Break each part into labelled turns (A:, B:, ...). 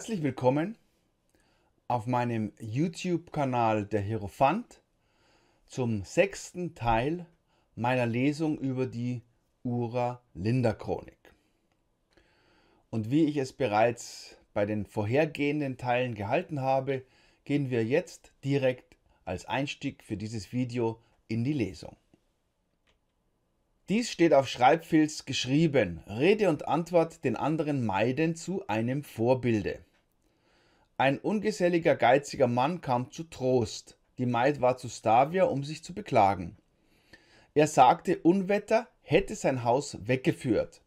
A: Herzlich willkommen auf meinem YouTube-Kanal der Hierophant zum sechsten Teil meiner Lesung über die Ura-Linda-Chronik. Und wie ich es bereits bei den vorhergehenden Teilen gehalten habe, gehen wir jetzt direkt als Einstieg für dieses Video in die Lesung. Dies steht auf Schreibfilz geschrieben, Rede und Antwort den anderen meiden zu einem Vorbilde. Ein ungeselliger, geiziger Mann kam zu Trost. Die Maid war zu Stavia, um sich zu beklagen. Er sagte, Unwetter hätte sein Haus weggeführt.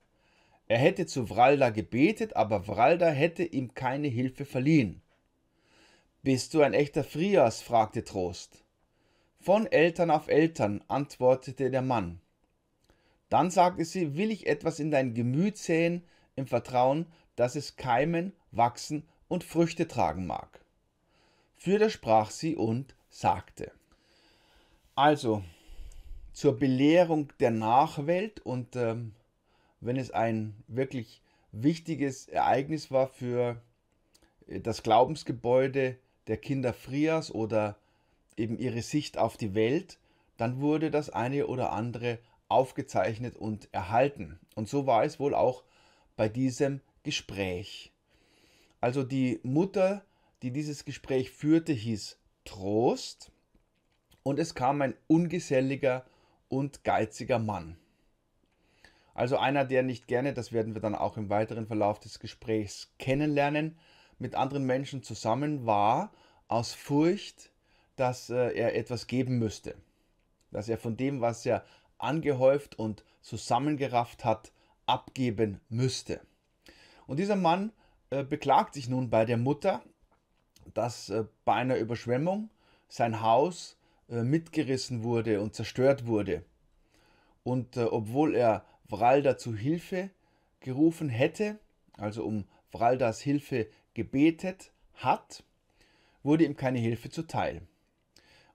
A: Er hätte zu Vralda gebetet, aber Vralda hätte ihm keine Hilfe verliehen. Bist du ein echter Frias? fragte Trost. Von Eltern auf Eltern, antwortete der Mann. Dann sagte sie, will ich etwas in dein Gemüt säen, im Vertrauen, dass es keimen, wachsen und Früchte tragen mag. Fürder sprach sie und sagte. Also, zur Belehrung der Nachwelt und ähm, wenn es ein wirklich wichtiges Ereignis war für äh, das Glaubensgebäude der Kinder Frias oder eben ihre Sicht auf die Welt, dann wurde das eine oder andere aufgezeichnet und erhalten. Und so war es wohl auch bei diesem Gespräch. Also die Mutter, die dieses Gespräch führte, hieß Trost und es kam ein ungeselliger und geiziger Mann. Also einer, der nicht gerne, das werden wir dann auch im weiteren Verlauf des Gesprächs kennenlernen, mit anderen Menschen zusammen war, aus Furcht, dass äh, er etwas geben müsste. Dass er von dem, was er angehäuft und zusammengerafft hat, abgeben müsste. Und dieser Mann äh, beklagt sich nun bei der Mutter, dass äh, bei einer Überschwemmung sein Haus äh, mitgerissen wurde und zerstört wurde. Und äh, obwohl er Vralda zu Hilfe gerufen hätte, also um Vraldas Hilfe gebetet hat, wurde ihm keine Hilfe zuteil.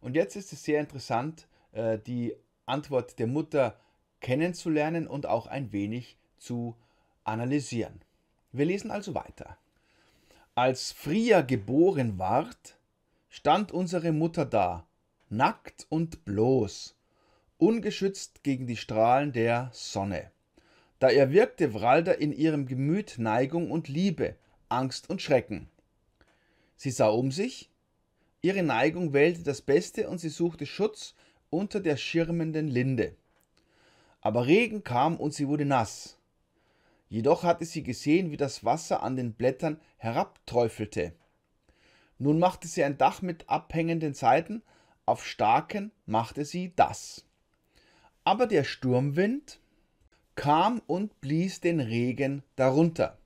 A: Und jetzt ist es sehr interessant, äh, die Antwort der Mutter kennenzulernen und auch ein wenig zu analysieren. Wir lesen also weiter. Als Fria geboren ward, stand unsere Mutter da, nackt und bloß, ungeschützt gegen die Strahlen der Sonne. Da erwirkte Wralda in ihrem Gemüt Neigung und Liebe, Angst und Schrecken. Sie sah um sich, ihre Neigung wählte das Beste und sie suchte Schutz unter der schirmenden Linde. Aber Regen kam und sie wurde nass. Jedoch hatte sie gesehen, wie das Wasser an den Blättern herabträufelte. Nun machte sie ein Dach mit abhängenden Seiten, auf starken machte sie das. Aber der Sturmwind kam und blies den Regen darunter.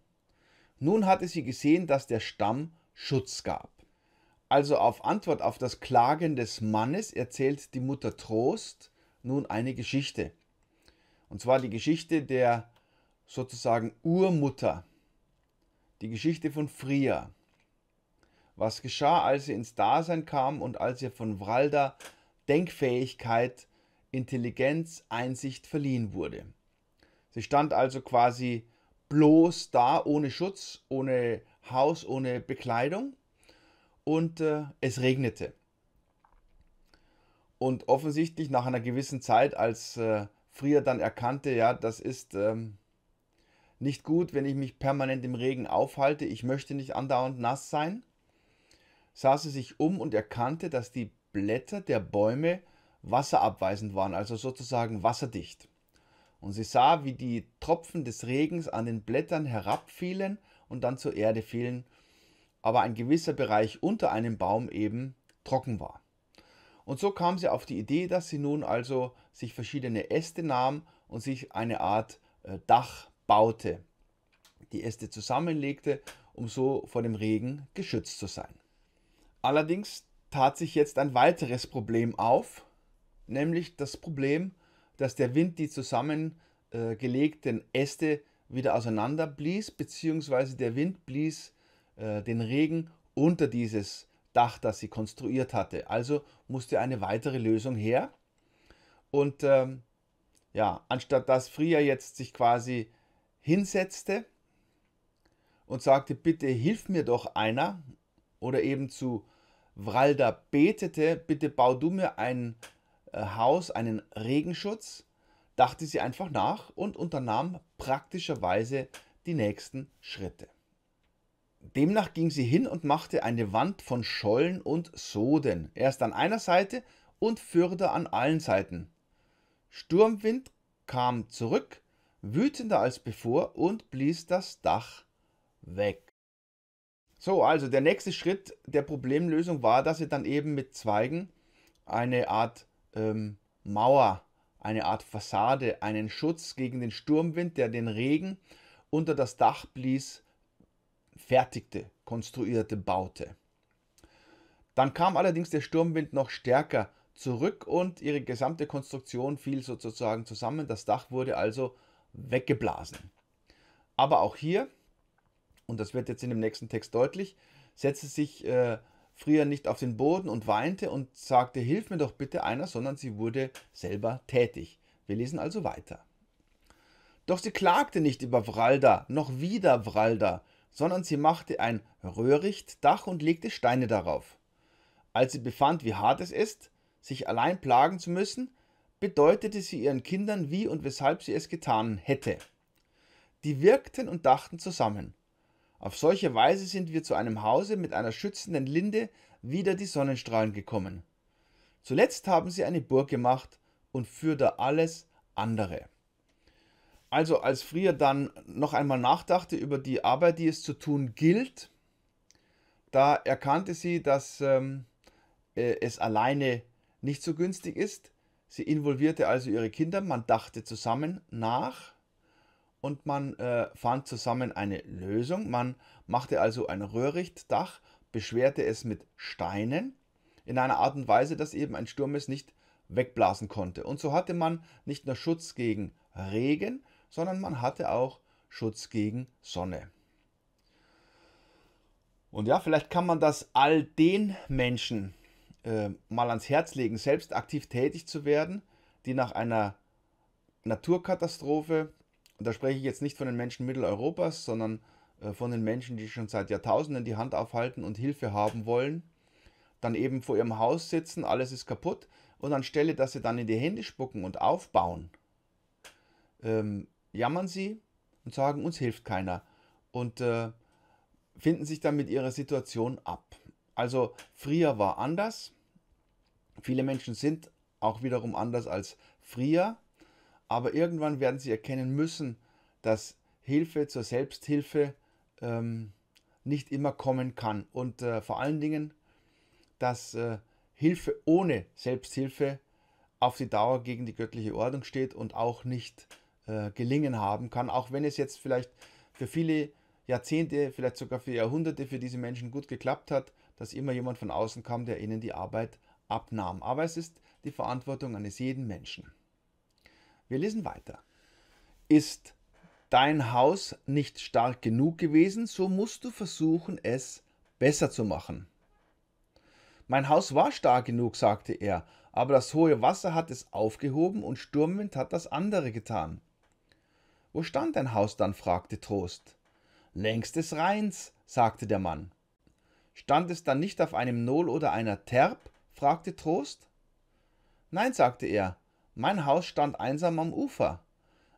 A: Nun hatte sie gesehen, dass der Stamm Schutz gab. Also auf Antwort auf das Klagen des Mannes erzählt die Mutter Trost nun eine Geschichte. Und zwar die Geschichte der sozusagen Urmutter, die Geschichte von Fria. Was geschah, als sie ins Dasein kam und als ihr von Vralda Denkfähigkeit, Intelligenz, Einsicht verliehen wurde. Sie stand also quasi bloß da, ohne Schutz, ohne Haus, ohne Bekleidung und äh, es regnete. Und offensichtlich nach einer gewissen Zeit, als äh, Frier dann erkannte, ja, das ist ähm, nicht gut, wenn ich mich permanent im Regen aufhalte. Ich möchte nicht andauernd nass sein. Sah sie sich um und erkannte, dass die Blätter der Bäume wasserabweisend waren, also sozusagen wasserdicht. Und sie sah, wie die Tropfen des Regens an den Blättern herabfielen und dann zur Erde fielen, aber ein gewisser Bereich unter einem Baum eben trocken war. Und so kam sie auf die Idee, dass sie nun also sich verschiedene Äste nahm und sich eine Art äh, Dach baute, die Äste zusammenlegte, um so vor dem Regen geschützt zu sein. Allerdings tat sich jetzt ein weiteres Problem auf, nämlich das Problem, dass der Wind die zusammengelegten Äste wieder auseinander blies, beziehungsweise der Wind blies äh, den Regen unter dieses Dach, das sie konstruiert hatte. Also musste eine weitere Lösung her. Und ähm, ja, anstatt dass Fria jetzt sich quasi hinsetzte und sagte, bitte hilf mir doch einer, oder eben zu Wralda betete, bitte bau du mir ein äh, Haus, einen Regenschutz, dachte sie einfach nach und unternahm praktischerweise die nächsten Schritte. Demnach ging sie hin und machte eine Wand von Schollen und Soden, erst an einer Seite und Fürder an allen Seiten. Sturmwind kam zurück wütender als bevor und blies das Dach weg. So, also der nächste Schritt der Problemlösung war, dass sie dann eben mit Zweigen eine Art ähm, Mauer, eine Art Fassade, einen Schutz gegen den Sturmwind, der den Regen unter das Dach blies, fertigte, konstruierte, baute. Dann kam allerdings der Sturmwind noch stärker zurück und ihre gesamte Konstruktion fiel sozusagen zusammen. Das Dach wurde also weggeblasen. Aber auch hier, und das wird jetzt in dem nächsten Text deutlich, setzte sich äh, Fria nicht auf den Boden und weinte und sagte, hilf mir doch bitte einer, sondern sie wurde selber tätig. Wir lesen also weiter. Doch sie klagte nicht über Vralda, noch wieder Vralda, sondern sie machte ein Röhrichtdach und legte Steine darauf. Als sie befand, wie hart es ist, sich allein plagen zu müssen, bedeutete sie ihren Kindern, wie und weshalb sie es getan hätte. Die wirkten und dachten zusammen. Auf solche Weise sind wir zu einem Hause mit einer schützenden Linde wieder die Sonnenstrahlen gekommen. Zuletzt haben sie eine Burg gemacht und für da alles andere. Also als Frier dann noch einmal nachdachte über die Arbeit, die es zu tun gilt, da erkannte sie, dass ähm, äh, es alleine nicht so günstig ist, Sie involvierte also ihre Kinder, man dachte zusammen nach und man äh, fand zusammen eine Lösung. Man machte also ein Röhrichtdach, beschwerte es mit Steinen in einer Art und Weise, dass eben ein Sturm es nicht wegblasen konnte. Und so hatte man nicht nur Schutz gegen Regen, sondern man hatte auch Schutz gegen Sonne. Und ja, vielleicht kann man das all den Menschen äh, mal ans Herz legen, selbst aktiv tätig zu werden, die nach einer Naturkatastrophe, und da spreche ich jetzt nicht von den Menschen Mitteleuropas, sondern äh, von den Menschen, die schon seit Jahrtausenden die Hand aufhalten und Hilfe haben wollen, dann eben vor ihrem Haus sitzen, alles ist kaputt und anstelle, dass sie dann in die Hände spucken und aufbauen, ähm, jammern sie und sagen, uns hilft keiner und äh, finden sich dann mit ihrer Situation ab. Also früher war anders, Viele Menschen sind auch wiederum anders als früher, aber irgendwann werden sie erkennen müssen, dass Hilfe zur Selbsthilfe ähm, nicht immer kommen kann und äh, vor allen Dingen, dass äh, Hilfe ohne Selbsthilfe auf die Dauer gegen die göttliche Ordnung steht und auch nicht äh, gelingen haben kann, auch wenn es jetzt vielleicht für viele Jahrzehnte, vielleicht sogar für Jahrhunderte für diese Menschen gut geklappt hat, dass immer jemand von außen kam, der ihnen die Arbeit abnahm. Aber es ist die Verantwortung eines jeden Menschen. Wir lesen weiter. Ist dein Haus nicht stark genug gewesen, so musst du versuchen, es besser zu machen. Mein Haus war stark genug, sagte er, aber das hohe Wasser hat es aufgehoben und Sturmwind hat das andere getan. Wo stand dein Haus dann? fragte Trost. Längs des Rheins, sagte der Mann. Stand es dann nicht auf einem Nol oder einer Terp, fragte Trost. Nein, sagte er, mein Haus stand einsam am Ufer.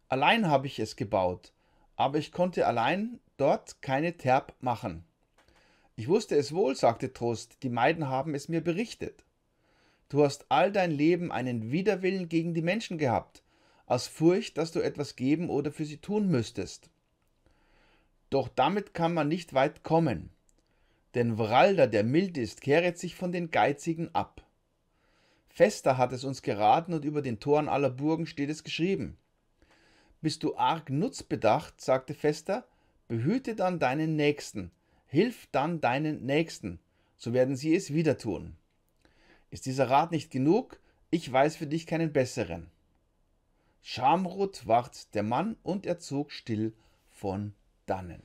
A: Allein habe ich es gebaut, aber ich konnte allein dort keine Terp machen. Ich wusste es wohl, sagte Trost, die Meiden haben es mir berichtet. Du hast all dein Leben einen Widerwillen gegen die Menschen gehabt, aus Furcht, dass du etwas geben oder für sie tun müsstest. Doch damit kann man nicht weit kommen. Denn Vralda, der mild ist, kehret sich von den Geizigen ab. Fester hat es uns geraten und über den Toren aller Burgen steht es geschrieben. Bist du arg nutzbedacht, sagte Fester, behüte dann deinen Nächsten, hilf dann deinen Nächsten, so werden sie es wieder tun. Ist dieser Rat nicht genug? Ich weiß für dich keinen besseren. Schamrot ward der Mann und er zog still von dannen.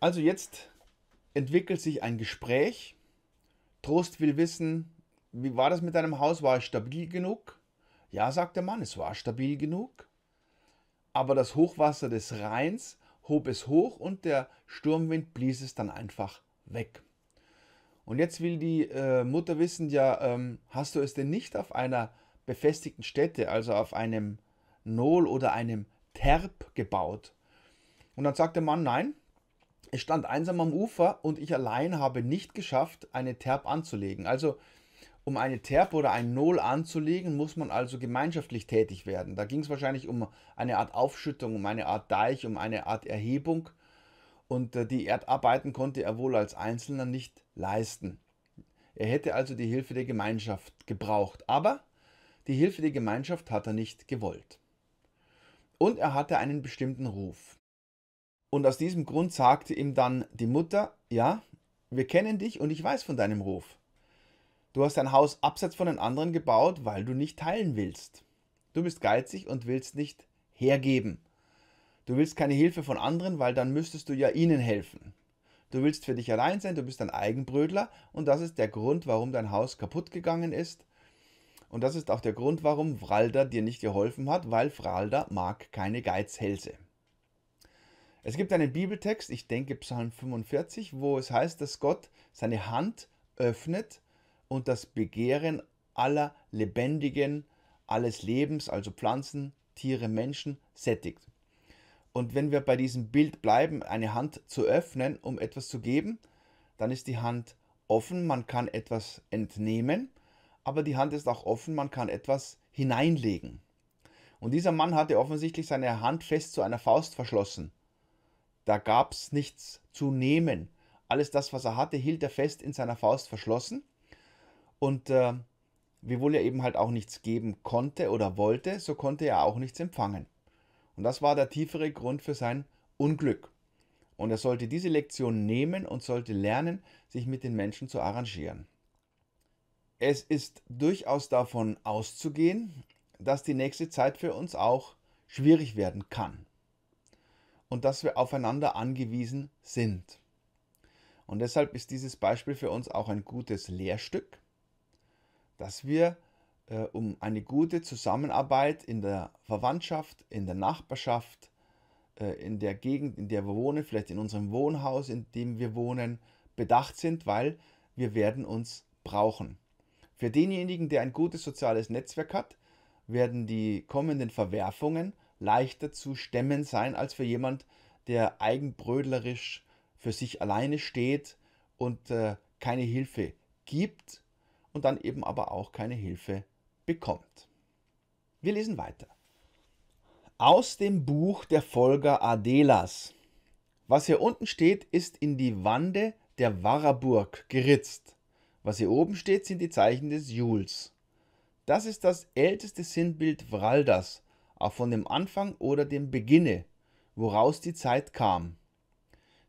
A: Also jetzt entwickelt sich ein Gespräch. Trost will wissen, wie war das mit deinem Haus? War es stabil genug? Ja, sagt der Mann, es war stabil genug. Aber das Hochwasser des Rheins hob es hoch und der Sturmwind blies es dann einfach weg. Und jetzt will die äh, Mutter wissen, ja, ähm, hast du es denn nicht auf einer befestigten Stätte, also auf einem Nol oder einem Terp gebaut? Und dann sagt der Mann, nein, es stand einsam am Ufer und ich allein habe nicht geschafft, eine Terp anzulegen. Also um eine Terp oder ein Nol anzulegen, muss man also gemeinschaftlich tätig werden. Da ging es wahrscheinlich um eine Art Aufschüttung, um eine Art Deich, um eine Art Erhebung. Und äh, die Erdarbeiten konnte er wohl als Einzelner nicht leisten. Er hätte also die Hilfe der Gemeinschaft gebraucht, aber die Hilfe der Gemeinschaft hat er nicht gewollt. Und er hatte einen bestimmten Ruf. Und aus diesem Grund sagte ihm dann die Mutter, ja, wir kennen dich und ich weiß von deinem Ruf. Du hast dein Haus abseits von den anderen gebaut, weil du nicht teilen willst. Du bist geizig und willst nicht hergeben. Du willst keine Hilfe von anderen, weil dann müsstest du ja ihnen helfen. Du willst für dich allein sein, du bist ein Eigenbrötler und das ist der Grund, warum dein Haus kaputt gegangen ist. Und das ist auch der Grund, warum Fralda dir nicht geholfen hat, weil Fralda mag keine Geizhälse. Es gibt einen Bibeltext, ich denke Psalm 45, wo es heißt, dass Gott seine Hand öffnet und das Begehren aller Lebendigen, alles Lebens, also Pflanzen, Tiere, Menschen, sättigt. Und wenn wir bei diesem Bild bleiben, eine Hand zu öffnen, um etwas zu geben, dann ist die Hand offen, man kann etwas entnehmen, aber die Hand ist auch offen, man kann etwas hineinlegen. Und dieser Mann hatte offensichtlich seine Hand fest zu einer Faust verschlossen da gab es nichts zu nehmen. Alles das, was er hatte, hielt er fest in seiner Faust verschlossen. Und äh, wiewohl er eben halt auch nichts geben konnte oder wollte, so konnte er auch nichts empfangen. Und das war der tiefere Grund für sein Unglück. Und er sollte diese Lektion nehmen und sollte lernen, sich mit den Menschen zu arrangieren. Es ist durchaus davon auszugehen, dass die nächste Zeit für uns auch schwierig werden kann und dass wir aufeinander angewiesen sind. Und deshalb ist dieses Beispiel für uns auch ein gutes Lehrstück, dass wir äh, um eine gute Zusammenarbeit in der Verwandtschaft, in der Nachbarschaft, äh, in der Gegend, in der wir wohnen, vielleicht in unserem Wohnhaus, in dem wir wohnen, bedacht sind, weil wir werden uns brauchen. Für denjenigen, der ein gutes soziales Netzwerk hat, werden die kommenden Verwerfungen leichter zu stemmen sein als für jemand, der eigenbrödlerisch für sich alleine steht und äh, keine Hilfe gibt und dann eben aber auch keine Hilfe bekommt. Wir lesen weiter. Aus dem Buch der Folger Adelas. Was hier unten steht, ist in die Wande der Warraburg geritzt. Was hier oben steht, sind die Zeichen des Jules. Das ist das älteste Sinnbild Vraldas, auch von dem Anfang oder dem Beginne, woraus die Zeit kam.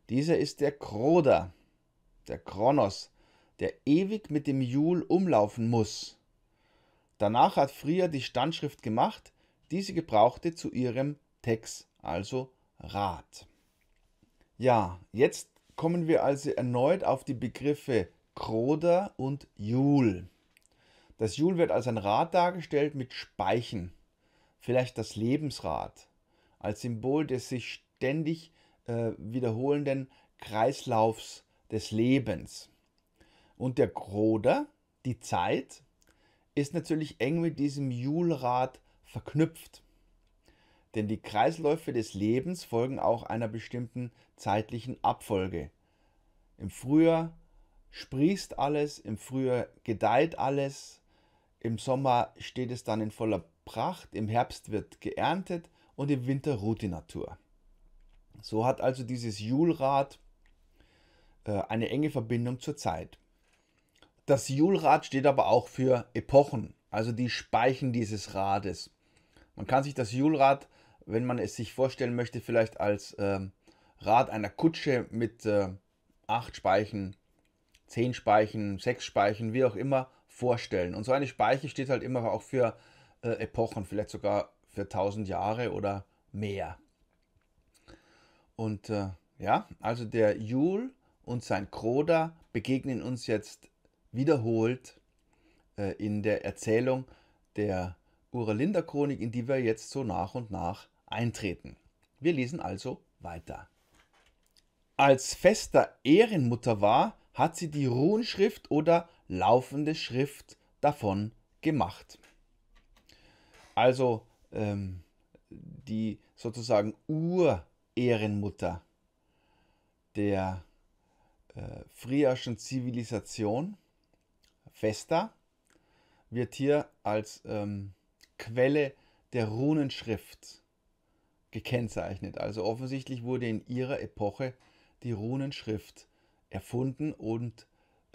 A: Dieser ist der Kroder, der Kronos, der ewig mit dem Jul umlaufen muss. Danach hat Fria die Standschrift gemacht, die sie gebrauchte zu ihrem Text, also Rat. Ja, jetzt kommen wir also erneut auf die Begriffe Kroder und Jul. Das Jul wird als ein Rad dargestellt mit Speichen vielleicht das Lebensrad als Symbol des sich ständig äh, wiederholenden Kreislaufs des Lebens. Und der Groder, die Zeit, ist natürlich eng mit diesem Julrad verknüpft. Denn die Kreisläufe des Lebens folgen auch einer bestimmten zeitlichen Abfolge. Im Frühjahr sprießt alles, im Frühjahr gedeiht alles, im Sommer steht es dann in voller Pracht, im Herbst wird geerntet und im Winter ruht die Natur. So hat also dieses Julrad äh, eine enge Verbindung zur Zeit. Das Julrad steht aber auch für Epochen, also die Speichen dieses Rades. Man kann sich das Julrad, wenn man es sich vorstellen möchte, vielleicht als ähm, Rad einer Kutsche mit äh, acht Speichen, zehn Speichen, sechs Speichen, wie auch immer, vorstellen. Und so eine Speiche steht halt immer auch für äh, Epochen, vielleicht sogar für 1000 Jahre oder mehr. Und äh, ja, also der Jule und sein Kroda begegnen uns jetzt wiederholt äh, in der Erzählung der Uralinda Chronik, in die wir jetzt so nach und nach eintreten. Wir lesen also weiter. Als Fester Ehrenmutter war, hat sie die Runenschrift oder laufende Schrift davon gemacht also ähm, die sozusagen Ur-Ehrenmutter der äh, friaschen Zivilisation, Vesta, wird hier als ähm, Quelle der Runenschrift gekennzeichnet. Also offensichtlich wurde in ihrer Epoche die Runenschrift erfunden und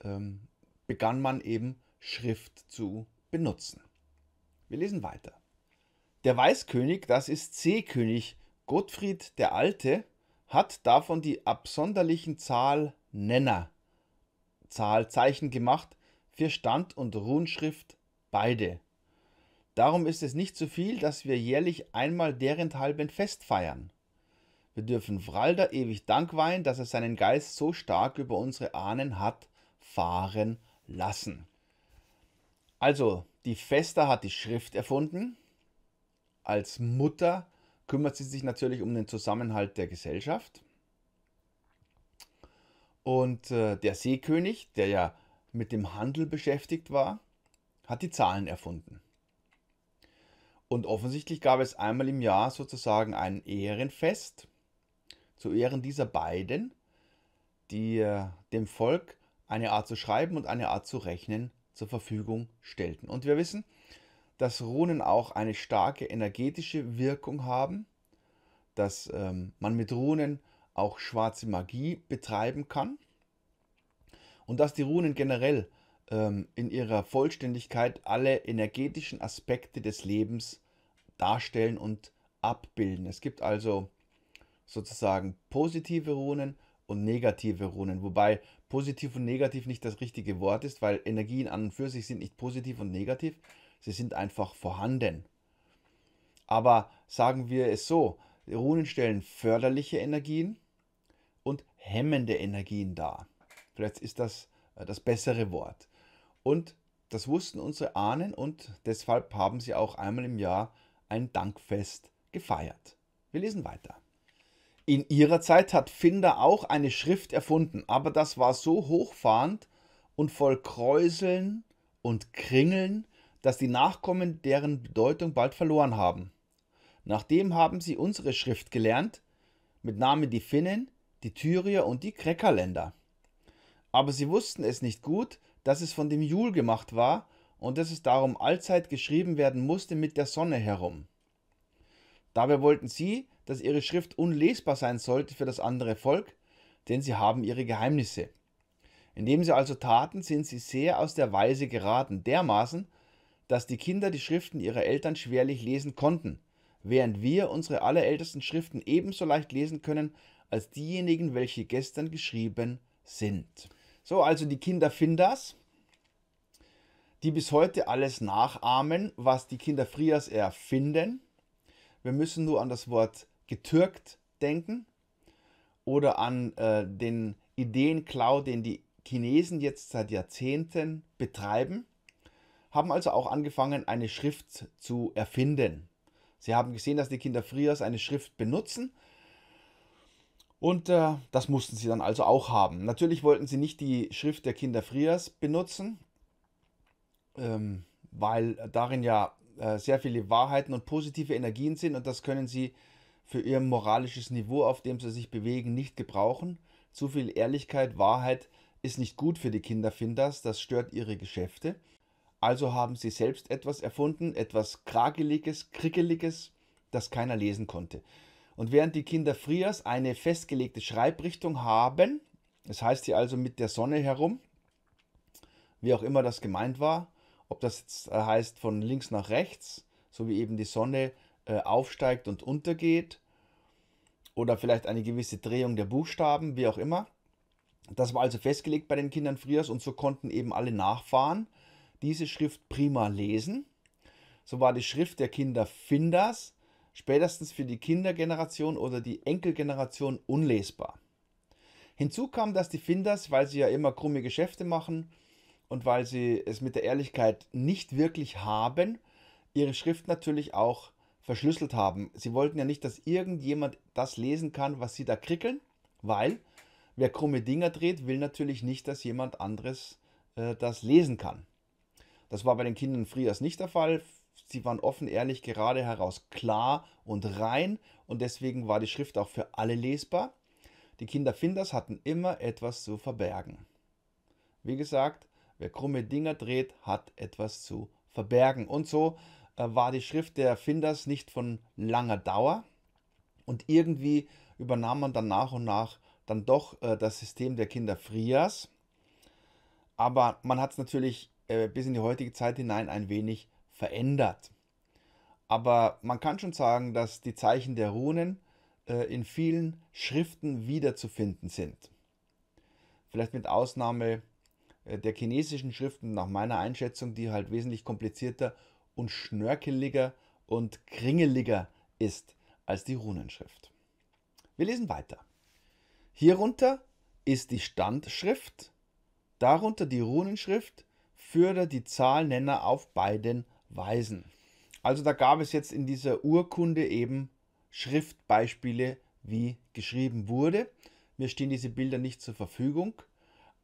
A: ähm, begann man eben Schrift zu benutzen. Wir lesen weiter. Der Weißkönig, das ist Seekönig Gottfried der Alte, hat davon die absonderlichen Zahl Nenner, Zahlzeichen gemacht, für Stand und Runschrift beide. Darum ist es nicht zu so viel, dass wir jährlich einmal derenthalben Fest feiern. Wir dürfen Vralda ewig dankwein, dass er seinen Geist so stark über unsere Ahnen hat fahren lassen. Also, die Fester hat die Schrift erfunden, als Mutter kümmert sie sich natürlich um den Zusammenhalt der Gesellschaft. Und äh, der Seekönig, der ja mit dem Handel beschäftigt war, hat die Zahlen erfunden. Und offensichtlich gab es einmal im Jahr sozusagen ein Ehrenfest zu Ehren dieser beiden, die äh, dem Volk eine Art zu schreiben und eine Art zu rechnen zur Verfügung stellten. Und wir wissen, dass Runen auch eine starke energetische Wirkung haben, dass ähm, man mit Runen auch schwarze Magie betreiben kann und dass die Runen generell ähm, in ihrer Vollständigkeit alle energetischen Aspekte des Lebens darstellen und abbilden. Es gibt also sozusagen positive Runen und negative Runen, wobei positiv und negativ nicht das richtige Wort ist, weil Energien an und für sich sind nicht positiv und negativ, Sie sind einfach vorhanden. Aber sagen wir es so, Runen stellen förderliche Energien und hemmende Energien dar. Vielleicht ist das äh, das bessere Wort. Und das wussten unsere Ahnen und deshalb haben sie auch einmal im Jahr ein Dankfest gefeiert. Wir lesen weiter. In ihrer Zeit hat Finder auch eine Schrift erfunden, aber das war so hochfahrend und voll Kräuseln und Kringeln dass die Nachkommen deren Bedeutung bald verloren haben. Nachdem haben sie unsere Schrift gelernt, mit Namen die Finnen, die Tyrier und die Kreckerländer. Aber sie wussten es nicht gut, dass es von dem Jul gemacht war und dass es darum allzeit geschrieben werden musste mit der Sonne herum. Dabei wollten sie, dass ihre Schrift unlesbar sein sollte für das andere Volk, denn sie haben ihre Geheimnisse. Indem sie also taten, sind sie sehr aus der Weise geraten, dermaßen, dass die Kinder die Schriften ihrer Eltern schwerlich lesen konnten, während wir unsere allerältesten Schriften ebenso leicht lesen können als diejenigen, welche gestern geschrieben sind. So, also die Kinder Finders, die bis heute alles nachahmen, was die Kinder Frias erfinden. Wir müssen nur an das Wort getürkt denken oder an äh, den Ideenklau, den die Chinesen jetzt seit Jahrzehnten betreiben haben also auch angefangen, eine Schrift zu erfinden. Sie haben gesehen, dass die Kinder Frias eine Schrift benutzen und äh, das mussten sie dann also auch haben. Natürlich wollten sie nicht die Schrift der Kinder Frias benutzen, ähm, weil darin ja äh, sehr viele Wahrheiten und positive Energien sind und das können sie für ihr moralisches Niveau, auf dem sie sich bewegen, nicht gebrauchen. Zu viel Ehrlichkeit, Wahrheit ist nicht gut für die Kinderfinders, das stört ihre Geschäfte. Also haben sie selbst etwas erfunden, etwas Krageliges, Krickeliges, das keiner lesen konnte. Und während die Kinder Frias eine festgelegte Schreibrichtung haben, das heißt sie also mit der Sonne herum, wie auch immer das gemeint war, ob das jetzt äh, heißt von links nach rechts, so wie eben die Sonne äh, aufsteigt und untergeht, oder vielleicht eine gewisse Drehung der Buchstaben, wie auch immer. Das war also festgelegt bei den Kindern Frias und so konnten eben alle Nachfahren diese Schrift prima lesen. So war die Schrift der Kinder Finders spätestens für die Kindergeneration oder die Enkelgeneration unlesbar. Hinzu kam, dass die Finders, weil sie ja immer krumme Geschäfte machen und weil sie es mit der Ehrlichkeit nicht wirklich haben, ihre Schrift natürlich auch verschlüsselt haben. Sie wollten ja nicht, dass irgendjemand das lesen kann, was sie da krickeln, weil wer krumme Dinger dreht, will natürlich nicht, dass jemand anderes äh, das lesen kann. Das war bei den Kindern Frias nicht der Fall. Sie waren offen, ehrlich, gerade heraus klar und rein und deswegen war die Schrift auch für alle lesbar. Die Kinder Finders hatten immer etwas zu verbergen. Wie gesagt, wer krumme Dinger dreht, hat etwas zu verbergen. Und so äh, war die Schrift der Finders nicht von langer Dauer und irgendwie übernahm man dann nach und nach dann doch äh, das System der Kinder Frias. Aber man hat es natürlich äh, bis in die heutige Zeit hinein ein wenig verändert. Aber man kann schon sagen, dass die Zeichen der Runen äh, in vielen Schriften wiederzufinden sind. Vielleicht mit Ausnahme äh, der chinesischen Schriften nach meiner Einschätzung, die halt wesentlich komplizierter und schnörkeliger und kringeliger ist als die Runenschrift. Wir lesen weiter. Hierunter ist die Standschrift, darunter die Runenschrift führe die Zahlnenner auf beiden Weisen. Also da gab es jetzt in dieser Urkunde eben Schriftbeispiele, wie geschrieben wurde. Mir stehen diese Bilder nicht zur Verfügung,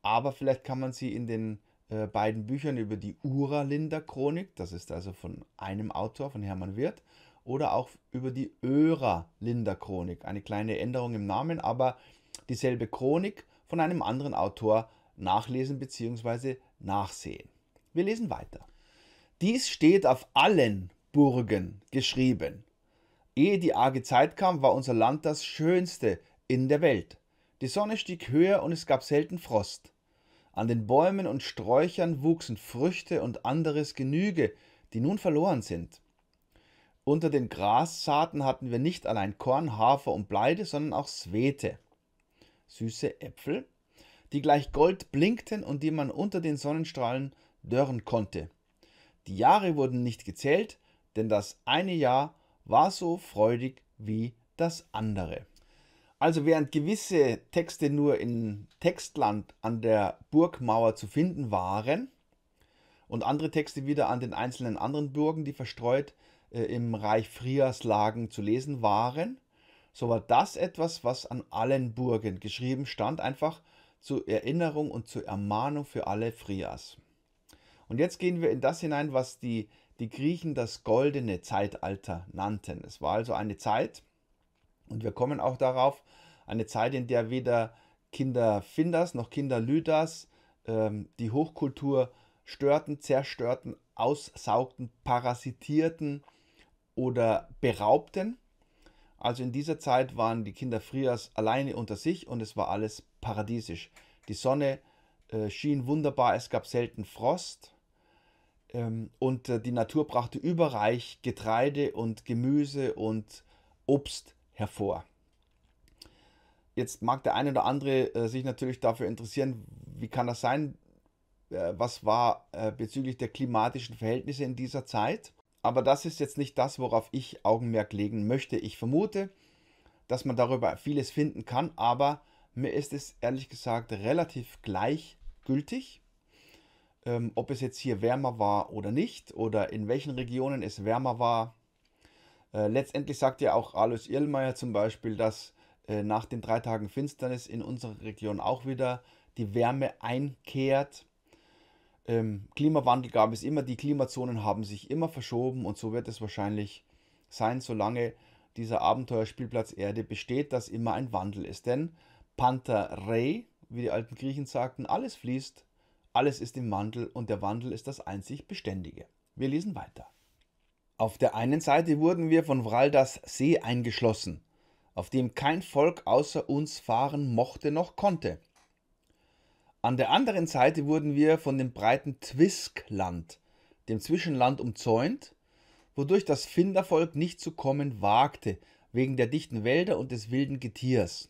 A: aber vielleicht kann man sie in den äh, beiden Büchern über die uralinder chronik das ist also von einem Autor, von Hermann Wirth, oder auch über die Öra-Linda-Chronik. Eine kleine Änderung im Namen, aber dieselbe Chronik von einem anderen Autor nachlesen bzw. nachsehen. Wir lesen weiter. Dies steht auf allen Burgen geschrieben. Ehe die arge Zeit kam, war unser Land das schönste in der Welt. Die Sonne stieg höher und es gab selten Frost. An den Bäumen und Sträuchern wuchsen Früchte und anderes Genüge, die nun verloren sind. Unter den Grassaaten hatten wir nicht allein Korn, Hafer und Bleide, sondern auch Swete, süße Äpfel, die gleich Gold blinkten und die man unter den Sonnenstrahlen dörren konnte. Die Jahre wurden nicht gezählt, denn das eine Jahr war so freudig wie das andere. Also während gewisse Texte nur in Textland an der Burgmauer zu finden waren und andere Texte wieder an den einzelnen anderen Burgen, die verstreut äh, im Reich Frias lagen, zu lesen waren, so war das etwas, was an allen Burgen geschrieben stand, einfach zur Erinnerung und zur Ermahnung für alle Frias. Und jetzt gehen wir in das hinein, was die, die Griechen das goldene Zeitalter nannten. Es war also eine Zeit, und wir kommen auch darauf, eine Zeit, in der weder Kinder Finders noch Kinder Lüders ähm, die Hochkultur störten, zerstörten, aussaugten, parasitierten oder beraubten. Also in dieser Zeit waren die Kinder Frias alleine unter sich und es war alles paradiesisch. Die Sonne äh, schien wunderbar, es gab selten Frost, ähm, und äh, die Natur brachte überreich Getreide und Gemüse und Obst hervor. Jetzt mag der eine oder andere äh, sich natürlich dafür interessieren, wie kann das sein? Äh, was war bezüglich der klimatischen Verhältnisse in dieser Zeit? Aber das ist jetzt nicht das, worauf ich Augenmerk legen möchte. Ich vermute, dass man darüber vieles finden kann, aber mir ist es ehrlich gesagt relativ gleichgültig ähm, ob es jetzt hier wärmer war oder nicht oder in welchen Regionen es wärmer war. Äh, letztendlich sagt ja auch Alois Irlmeier zum Beispiel, dass äh, nach den drei Tagen Finsternis in unserer Region auch wieder die Wärme einkehrt. Ähm, Klimawandel gab es immer, die Klimazonen haben sich immer verschoben und so wird es wahrscheinlich sein, solange dieser Abenteuerspielplatz Erde besteht, dass immer ein Wandel ist. Denn Panther Rey, wie die alten Griechen sagten, alles fließt, alles ist im Wandel und der Wandel ist das einzig Beständige. Wir lesen weiter. Auf der einen Seite wurden wir von Vraldas See eingeschlossen, auf dem kein Volk außer uns fahren mochte noch konnte. An der anderen Seite wurden wir von dem breiten Twiskland, dem Zwischenland, umzäunt, wodurch das Findervolk nicht zu kommen wagte, wegen der dichten Wälder und des wilden Getiers.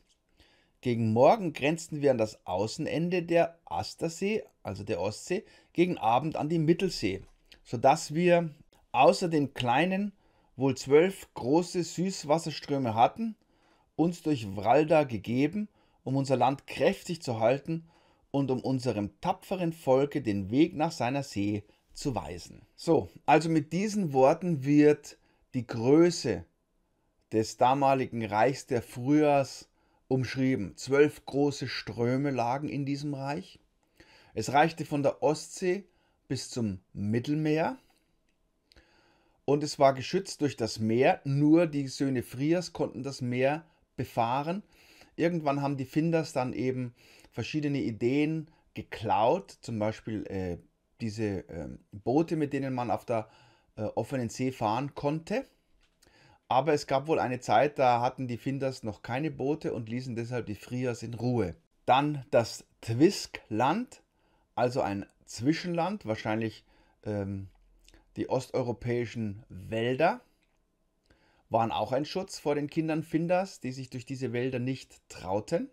A: Gegen Morgen grenzten wir an das Außenende der Astersee, also der Ostsee, gegen Abend an die Mittelsee, sodass wir außer den kleinen wohl zwölf große Süßwasserströme hatten, uns durch Vralda gegeben, um unser Land kräftig zu halten und um unserem tapferen Volke den Weg nach seiner See zu weisen. So, also mit diesen Worten wird die Größe des damaligen Reichs der Frühjahrs- umschrieben. Zwölf große Ströme lagen in diesem Reich. Es reichte von der Ostsee bis zum Mittelmeer. Und es war geschützt durch das Meer. Nur die Söhne Frias konnten das Meer befahren. Irgendwann haben die Finders dann eben verschiedene Ideen geklaut, zum Beispiel äh, diese äh, Boote, mit denen man auf der äh, offenen See fahren konnte. Aber es gab wohl eine Zeit, da hatten die Finders noch keine Boote und ließen deshalb die Frias in Ruhe. Dann das Twiskland, also ein Zwischenland, wahrscheinlich ähm, die osteuropäischen Wälder, waren auch ein Schutz vor den Kindern Finders, die sich durch diese Wälder nicht trauten.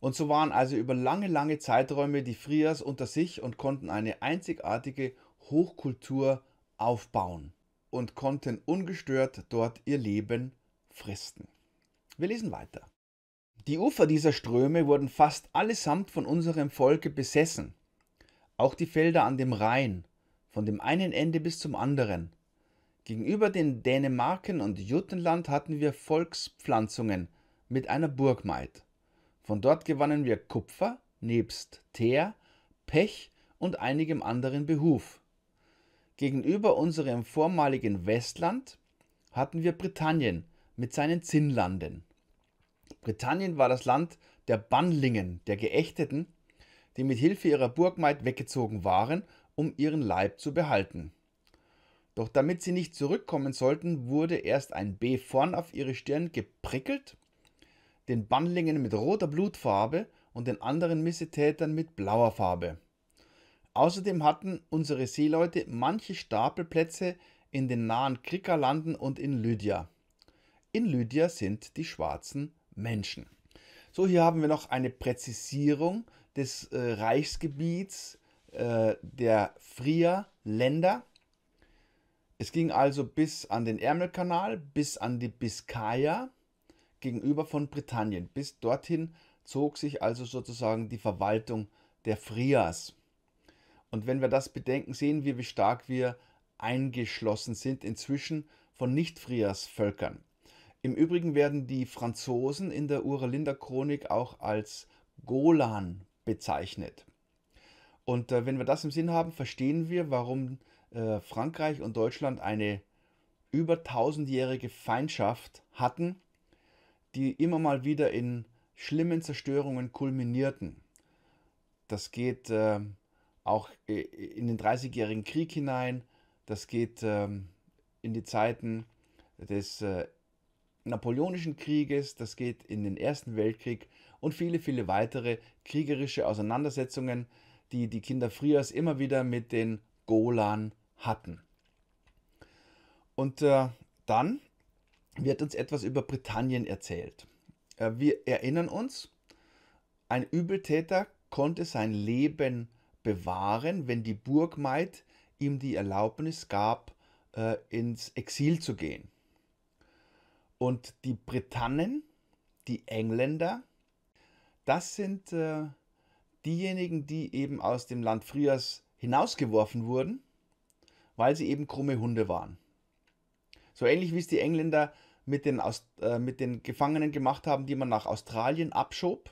A: Und so waren also über lange, lange Zeiträume die Frias unter sich und konnten eine einzigartige Hochkultur aufbauen und konnten ungestört dort ihr Leben fristen. Wir lesen weiter. Die Ufer dieser Ströme wurden fast allesamt von unserem Volke besessen, auch die Felder an dem Rhein, von dem einen Ende bis zum anderen. Gegenüber den Dänemarken und Juttenland hatten wir Volkspflanzungen mit einer Burgmaid. Von dort gewannen wir Kupfer, nebst Teer, Pech und einigem anderen Behuf. Gegenüber unserem vormaligen Westland hatten wir Britannien mit seinen Zinnlanden. Britannien war das Land der Bannlingen, der Geächteten, die mit Hilfe ihrer Burgmaid weggezogen waren, um ihren Leib zu behalten. Doch damit sie nicht zurückkommen sollten, wurde erst ein B vorn auf ihre Stirn geprickelt, den Bannlingen mit roter Blutfarbe und den anderen Missetätern mit blauer Farbe. Außerdem hatten unsere Seeleute manche Stapelplätze in den nahen Krickerlanden und in Lydia. In Lydia sind die schwarzen Menschen. So, hier haben wir noch eine Präzisierung des äh, Reichsgebiets äh, der Frier Länder. Es ging also bis an den Ärmelkanal, bis an die Biskaya gegenüber von Britannien. Bis dorthin zog sich also sozusagen die Verwaltung der Frias. Und wenn wir das bedenken, sehen wir, wie stark wir eingeschlossen sind inzwischen von Nicht-Frias-Völkern. Im Übrigen werden die Franzosen in der Uralinda-Chronik auch als Golan bezeichnet. Und äh, wenn wir das im Sinn haben, verstehen wir, warum äh, Frankreich und Deutschland eine über tausendjährige Feindschaft hatten, die immer mal wieder in schlimmen Zerstörungen kulminierten. Das geht äh, auch äh, in den Dreißigjährigen Krieg hinein. Das geht ähm, in die Zeiten des äh, Napoleonischen Krieges, das geht in den Ersten Weltkrieg und viele, viele weitere kriegerische Auseinandersetzungen, die die Kinder Frias immer wieder mit den Golan hatten. Und äh, dann wird uns etwas über Britannien erzählt. Äh, wir erinnern uns, ein Übeltäter konnte sein Leben bewahren, wenn die Burgmaid ihm die Erlaubnis gab, äh, ins Exil zu gehen. Und die Britannen, die Engländer, das sind äh, diejenigen, die eben aus dem Land Frias hinausgeworfen wurden, weil sie eben krumme Hunde waren. So ähnlich wie es die Engländer mit den, Aust äh, mit den Gefangenen gemacht haben, die man nach Australien abschob.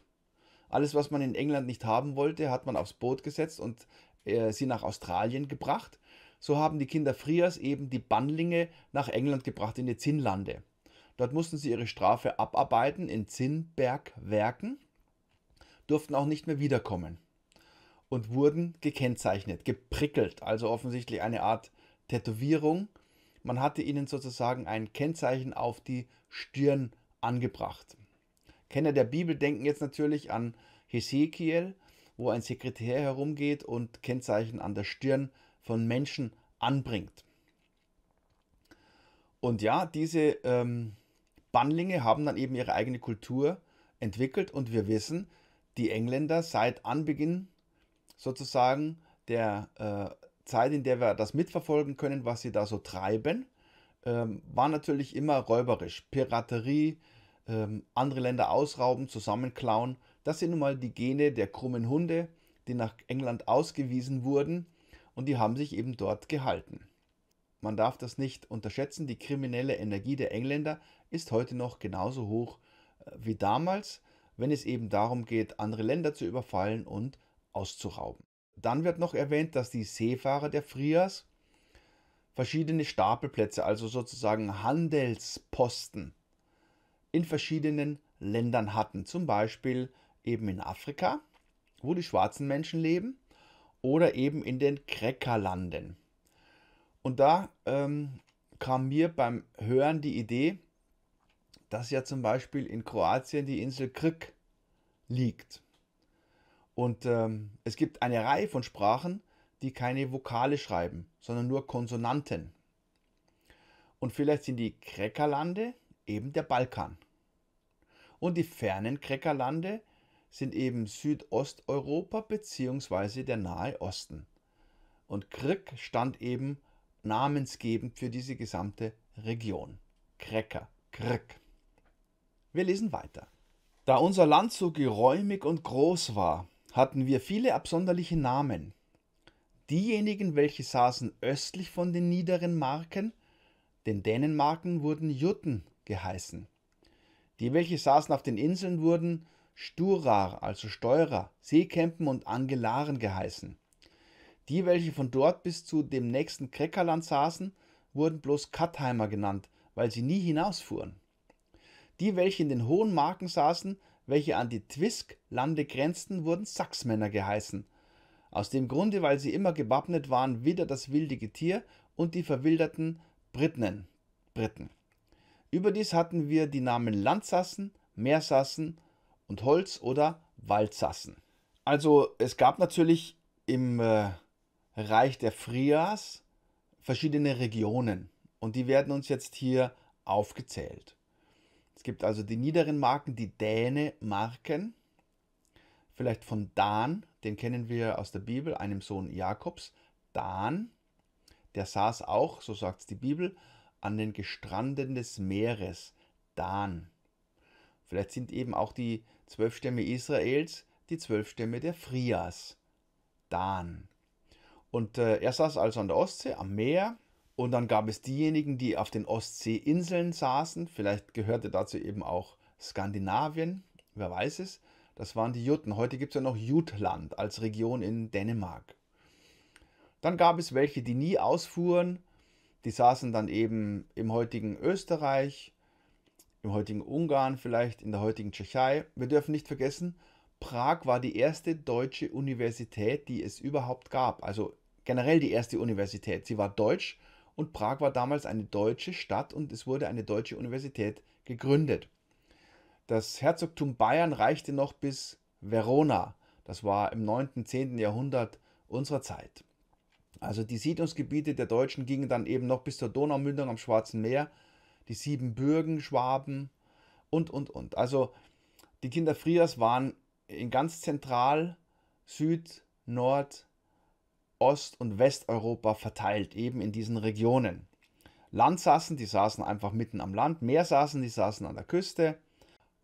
A: Alles, was man in England nicht haben wollte, hat man aufs Boot gesetzt und äh, sie nach Australien gebracht. So haben die Kinder Frias eben die Bannlinge nach England gebracht, in die Zinnlande. Dort mussten sie ihre Strafe abarbeiten in Zinnbergwerken, durften auch nicht mehr wiederkommen und wurden gekennzeichnet, geprickelt, also offensichtlich eine Art Tätowierung. Man hatte ihnen sozusagen ein Kennzeichen auf die Stirn angebracht. Kenner der Bibel denken jetzt natürlich an Hesekiel, wo ein Sekretär herumgeht und Kennzeichen an der Stirn von Menschen anbringt. Und ja, diese ähm, Bannlinge haben dann eben ihre eigene Kultur entwickelt und wir wissen, die Engländer seit Anbeginn sozusagen der äh, Zeit, in der wir das mitverfolgen können, was sie da so treiben, ähm, war natürlich immer räuberisch. Piraterie, ähm, andere Länder ausrauben, zusammenklauen. Das sind nun mal die Gene der krummen Hunde, die nach England ausgewiesen wurden und die haben sich eben dort gehalten. Man darf das nicht unterschätzen, die kriminelle Energie der Engländer ist heute noch genauso hoch äh, wie damals, wenn es eben darum geht, andere Länder zu überfallen und auszurauben. Dann wird noch erwähnt, dass die Seefahrer der Frias verschiedene Stapelplätze, also sozusagen Handelsposten in verschiedenen Ländern hatten. Zum Beispiel eben in Afrika, wo die schwarzen Menschen leben, oder eben in den Kreckerlanden. Und da ähm, kam mir beim Hören die Idee, dass ja zum Beispiel in Kroatien die Insel Krk liegt. Und ähm, es gibt eine Reihe von Sprachen, die keine Vokale schreiben, sondern nur Konsonanten. Und vielleicht sind die Kreckerlande eben der Balkan. Und die fernen Kreckerlande sind eben Südosteuropa bzw. der Nahe Osten. Und Krk stand eben namensgebend für diese gesamte Region. Krecker, Krk. Wir lesen weiter. Da unser Land so geräumig und groß war, hatten wir viele absonderliche Namen. Diejenigen, welche saßen östlich von den niederen Marken, den Dänenmarken wurden Jutten geheißen. Die, welche saßen auf den Inseln, wurden Sturar, also Steurer, Seekämpen und Angelaren geheißen. Die, welche von dort bis zu dem nächsten Kreckerland saßen, wurden bloß Kattheimer genannt, weil sie nie hinausfuhren. Die, welche in den hohen Marken saßen, welche an die Twisk-Lande grenzten, wurden Sachsmänner geheißen. Aus dem Grunde, weil sie immer gewappnet waren, wider das wildige Tier und die verwilderten Briten. Briten. Überdies hatten wir die Namen Landsassen, Meersassen und Holz- oder Waldsassen. Also es gab natürlich im äh, Reich der Frias verschiedene Regionen und die werden uns jetzt hier aufgezählt. Es gibt also die niederen Marken, die Däne-Marken, vielleicht von Dan, den kennen wir aus der Bibel, einem Sohn Jakobs, Dan, der saß auch, so sagt es die Bibel, an den Gestranden des Meeres, Dan. Vielleicht sind eben auch die zwölf Stämme Israels die zwölf Stämme der Frias, Dan. Und äh, er saß also an der Ostsee, am Meer. Und dann gab es diejenigen, die auf den Ostseeinseln saßen. Vielleicht gehörte dazu eben auch Skandinavien, wer weiß es. Das waren die Jutten. Heute gibt es ja noch Jutland als Region in Dänemark. Dann gab es welche, die nie ausfuhren die saßen dann eben im heutigen Österreich, im heutigen Ungarn vielleicht, in der heutigen Tschechei. Wir dürfen nicht vergessen, Prag war die erste deutsche Universität, die es überhaupt gab. Also generell die erste Universität. Sie war deutsch und Prag war damals eine deutsche Stadt und es wurde eine deutsche Universität gegründet. Das Herzogtum Bayern reichte noch bis Verona. Das war im 9. und 10. Jahrhundert unserer Zeit. Also die Siedlungsgebiete der Deutschen gingen dann eben noch bis zur Donaumündung am Schwarzen Meer, die Siebenbürgen, Schwaben und, und, und. Also die Kinder Frias waren in ganz Zentral, Süd, Nord, Ost- und Westeuropa verteilt, eben in diesen Regionen. Land saßen, die saßen einfach mitten am Land, Meer saßen, die saßen an der Küste,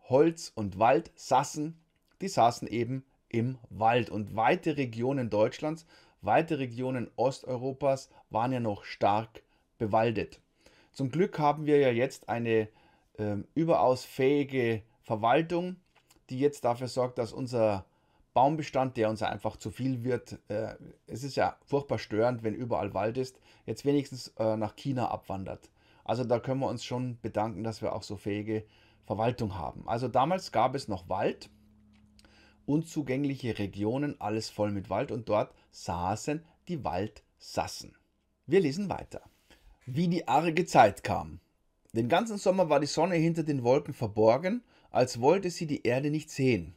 A: Holz und Wald saßen, die saßen eben im Wald und weite Regionen Deutschlands Weite Regionen Osteuropas waren ja noch stark bewaldet. Zum Glück haben wir ja jetzt eine äh, überaus fähige Verwaltung, die jetzt dafür sorgt, dass unser Baumbestand, der uns einfach zu viel wird, äh, es ist ja furchtbar störend, wenn überall Wald ist, jetzt wenigstens äh, nach China abwandert. Also da können wir uns schon bedanken, dass wir auch so fähige Verwaltung haben. Also damals gab es noch Wald unzugängliche Regionen, alles voll mit Wald und dort saßen die Waldsassen. Wir lesen weiter. Wie die arge Zeit kam. Den ganzen Sommer war die Sonne hinter den Wolken verborgen, als wollte sie die Erde nicht sehen.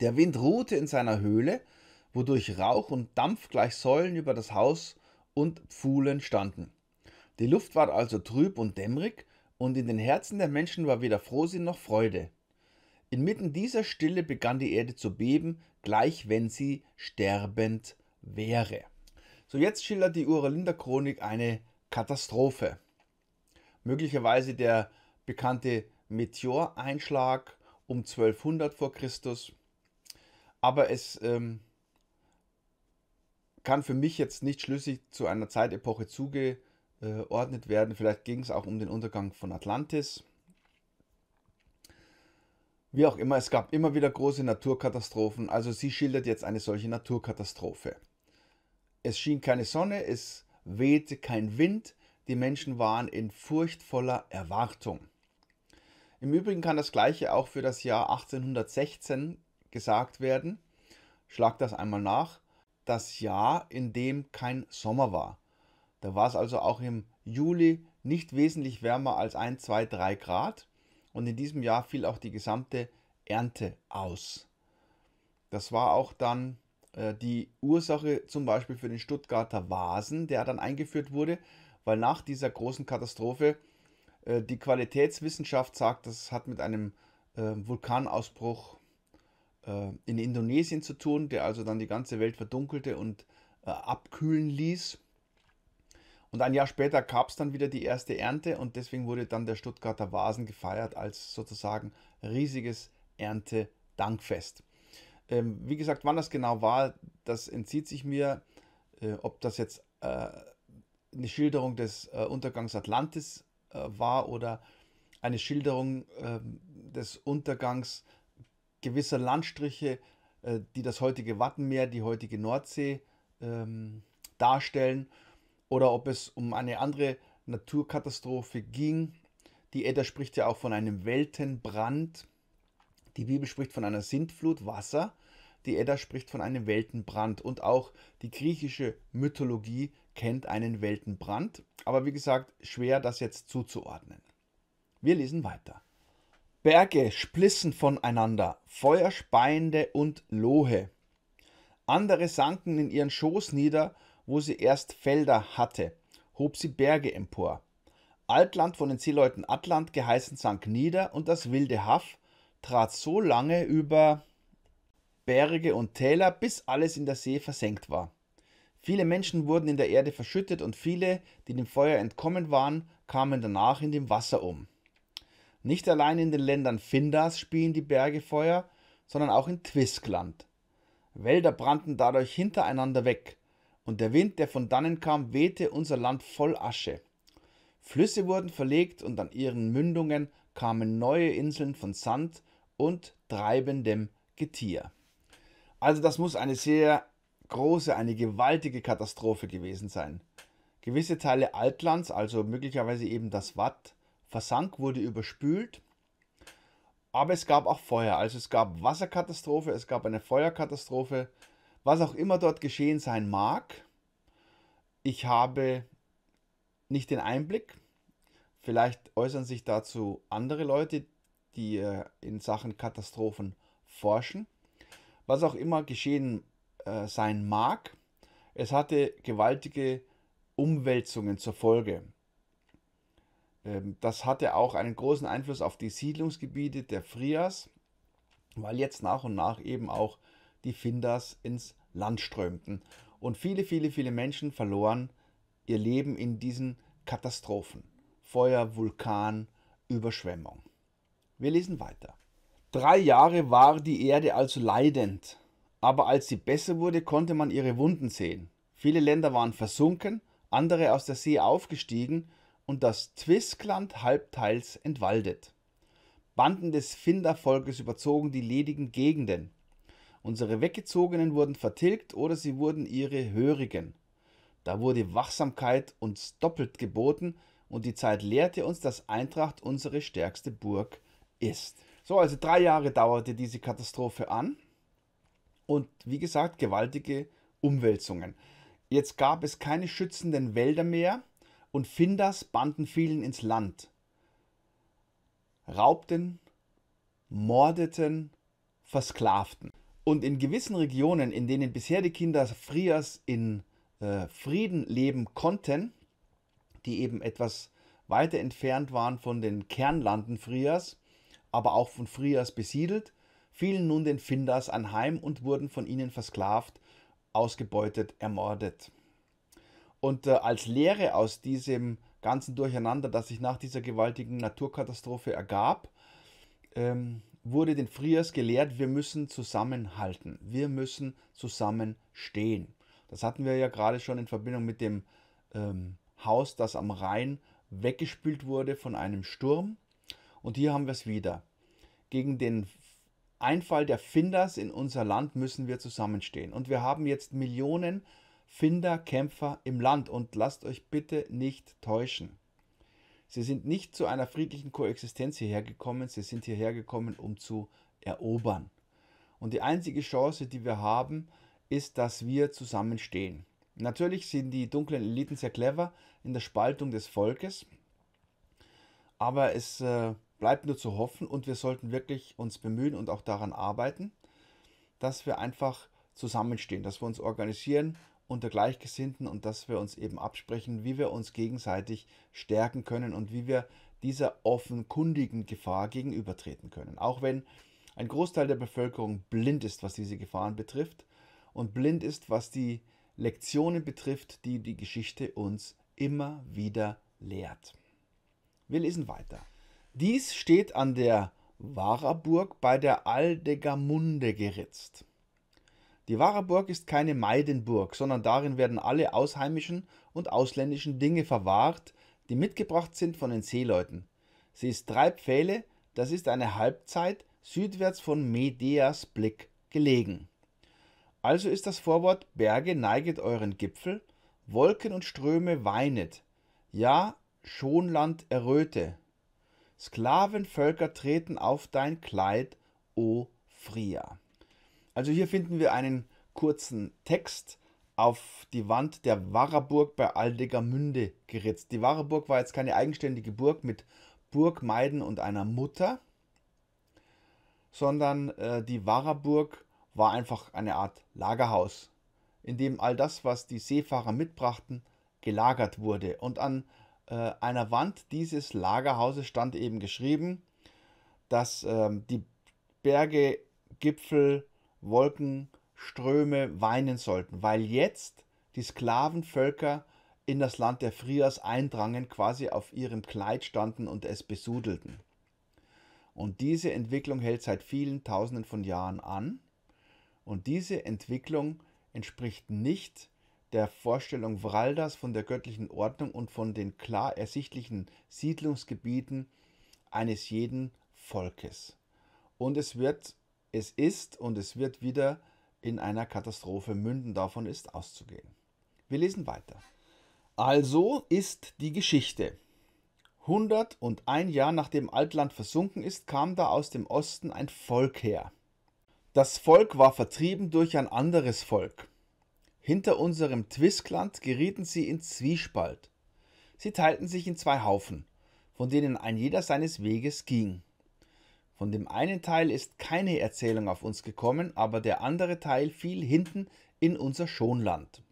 A: Der Wind ruhte in seiner Höhle, wodurch Rauch und Dampf gleich Säulen über das Haus und Pfuhlen standen. Die Luft ward also trüb und dämmerig, und in den Herzen der Menschen war weder Frohsinn noch Freude. Inmitten dieser Stille begann die Erde zu beben, gleich wenn sie sterbend wäre. So, jetzt schildert die Uralinder Chronik eine Katastrophe. Möglicherweise der bekannte Meteoreinschlag um 1200 vor Christus. Aber es ähm, kann für mich jetzt nicht schlüssig zu einer Zeitepoche zugeordnet werden. Vielleicht ging es auch um den Untergang von Atlantis. Wie auch immer, es gab immer wieder große Naturkatastrophen, also sie schildert jetzt eine solche Naturkatastrophe. Es schien keine Sonne, es wehte kein Wind, die Menschen waren in furchtvoller Erwartung. Im Übrigen kann das gleiche auch für das Jahr 1816 gesagt werden. Schlag das einmal nach. Das Jahr, in dem kein Sommer war. Da war es also auch im Juli nicht wesentlich wärmer als 1, 2, 3 Grad und in diesem Jahr fiel auch die gesamte Ernte aus. Das war auch dann äh, die Ursache zum Beispiel für den Stuttgarter Vasen, der dann eingeführt wurde, weil nach dieser großen Katastrophe äh, die Qualitätswissenschaft sagt, das hat mit einem äh, Vulkanausbruch äh, in Indonesien zu tun, der also dann die ganze Welt verdunkelte und äh, abkühlen ließ. Und ein Jahr später gab es dann wieder die erste Ernte und deswegen wurde dann der Stuttgarter Vasen gefeiert als sozusagen riesiges Erntedankfest. Ähm, wie gesagt, wann das genau war, das entzieht sich mir, äh, ob das jetzt äh, eine Schilderung des äh, Untergangs Atlantis äh, war oder eine Schilderung ähm, des Untergangs gewisser Landstriche, äh, die das heutige Wattenmeer, die heutige Nordsee ähm, darstellen oder ob es um eine andere Naturkatastrophe ging. Die Edda spricht ja auch von einem Weltenbrand. Die Bibel spricht von einer Sintflut, Wasser. Die Edda spricht von einem Weltenbrand und auch die griechische Mythologie kennt einen Weltenbrand. Aber wie gesagt, schwer das jetzt zuzuordnen. Wir lesen weiter. Berge splissen voneinander, Feuerspeiende und Lohe. Andere sanken in ihren Schoß nieder wo sie erst Felder hatte, hob sie Berge empor. Altland von den Seeleuten Atlant geheißen sank nieder und das wilde Haff trat so lange über Berge und Täler, bis alles in der See versenkt war. Viele Menschen wurden in der Erde verschüttet und viele, die dem Feuer entkommen waren, kamen danach in dem Wasser um. Nicht allein in den Ländern Findas spielen die Berge Feuer, sondern auch in Twiskland. Wälder brannten dadurch hintereinander weg, und der Wind, der von dannen kam, wehte unser Land voll Asche. Flüsse wurden verlegt und an ihren Mündungen kamen neue Inseln von Sand und treibendem Getier. Also das muss eine sehr große, eine gewaltige Katastrophe gewesen sein. Gewisse Teile Altlands, also möglicherweise eben das Watt, versank, wurde überspült. Aber es gab auch Feuer, also es gab Wasserkatastrophe, es gab eine Feuerkatastrophe, was auch immer dort geschehen sein mag. Ich habe nicht den Einblick. Vielleicht äußern sich dazu andere Leute, die äh, in Sachen Katastrophen forschen. Was auch immer geschehen äh, sein mag, es hatte gewaltige Umwälzungen zur Folge. Ähm, das hatte auch einen großen Einfluss auf die Siedlungsgebiete der Frias, weil jetzt nach und nach eben auch die Finders ins Land strömten. Und viele, viele, viele Menschen verloren ihr Leben in diesen Katastrophen. Feuer, Vulkan, Überschwemmung. Wir lesen weiter. Drei Jahre war die Erde also leidend, aber als sie besser wurde, konnte man ihre Wunden sehen. Viele Länder waren versunken, andere aus der See aufgestiegen und das Twiskland halbteils entwaldet. Banden des Findervolkes überzogen die ledigen Gegenden. Unsere Weggezogenen wurden vertilgt oder sie wurden ihre Hörigen. Da wurde Wachsamkeit uns doppelt geboten und die Zeit lehrte uns, dass Eintracht unsere stärkste Burg ist. So, also drei Jahre dauerte diese Katastrophe an und wie gesagt, gewaltige Umwälzungen. Jetzt gab es keine schützenden Wälder mehr und Finders banden vielen ins Land, raubten, mordeten, versklavten. Und in gewissen Regionen, in denen bisher die Kinder Frias in äh, Frieden leben konnten, die eben etwas weiter entfernt waren von den Kernlanden Frias, aber auch von Frias besiedelt, fielen nun den Finders anheim und wurden von ihnen versklavt, ausgebeutet, ermordet. Und äh, als Lehre aus diesem ganzen Durcheinander, das sich nach dieser gewaltigen Naturkatastrophe ergab, ähm, wurde den Friers gelehrt, wir müssen zusammenhalten, wir müssen zusammenstehen. Das hatten wir ja gerade schon in Verbindung mit dem ähm, Haus, das am Rhein weggespült wurde von einem Sturm. Und hier haben wir es wieder. Gegen den Einfall der Finders in unser Land müssen wir zusammenstehen. Und wir haben jetzt Millionen Finder, Kämpfer im Land. Und lasst euch bitte nicht täuschen. Sie sind nicht zu einer friedlichen Koexistenz hierher gekommen, sie sind hierher gekommen, um zu erobern. Und die einzige Chance, die wir haben, ist, dass wir zusammenstehen. Natürlich sind die dunklen Eliten sehr clever in der Spaltung des Volkes, aber es äh, bleibt nur zu hoffen und wir sollten wirklich uns bemühen und auch daran arbeiten, dass wir einfach zusammenstehen, dass wir uns organisieren unter Gleichgesinnten und dass wir uns eben absprechen, wie wir uns gegenseitig stärken können und wie wir dieser offenkundigen Gefahr gegenübertreten können. Auch wenn ein Großteil der Bevölkerung blind ist, was diese Gefahren betrifft und blind ist, was die Lektionen betrifft, die die Geschichte uns immer wieder lehrt. Wir lesen weiter. Dies steht an der Waraburg bei der Aldegamunde geritzt. Die wahre Burg ist keine Meidenburg, sondern darin werden alle ausheimischen und ausländischen Dinge verwahrt, die mitgebracht sind von den Seeleuten. Sie ist drei Pfähle, das ist eine Halbzeit, südwärts von Medeas Blick gelegen. Also ist das Vorwort Berge neiget euren Gipfel, Wolken und Ströme weinet, ja, Schonland erröte. Sklavenvölker treten auf dein Kleid, o Fria. Also hier finden wir einen kurzen Text auf die Wand der Warraburg bei Aldegermünde geritzt. Die Warraburg war jetzt keine eigenständige Burg mit Burgmeiden und einer Mutter, sondern äh, die Warraburg war einfach eine Art Lagerhaus, in dem all das, was die Seefahrer mitbrachten, gelagert wurde. Und an äh, einer Wand dieses Lagerhauses stand eben geschrieben, dass äh, die Berge, Gipfel, Wolkenströme weinen sollten, weil jetzt die Sklavenvölker in das Land der Frias eindrangen, quasi auf ihrem Kleid standen und es besudelten. Und diese Entwicklung hält seit vielen Tausenden von Jahren an. Und diese Entwicklung entspricht nicht der Vorstellung Vraldas von der göttlichen Ordnung und von den klar ersichtlichen Siedlungsgebieten eines jeden Volkes. Und es wird es ist und es wird wieder in einer Katastrophe münden, davon ist auszugehen. Wir lesen weiter. Also ist die Geschichte. 101 Jahre nachdem Altland versunken ist, kam da aus dem Osten ein Volk her. Das Volk war vertrieben durch ein anderes Volk. Hinter unserem Twiskland gerieten sie in Zwiespalt. Sie teilten sich in zwei Haufen, von denen ein jeder seines Weges ging. Von dem einen Teil ist keine Erzählung auf uns gekommen, aber der andere Teil fiel hinten in unser Schonland.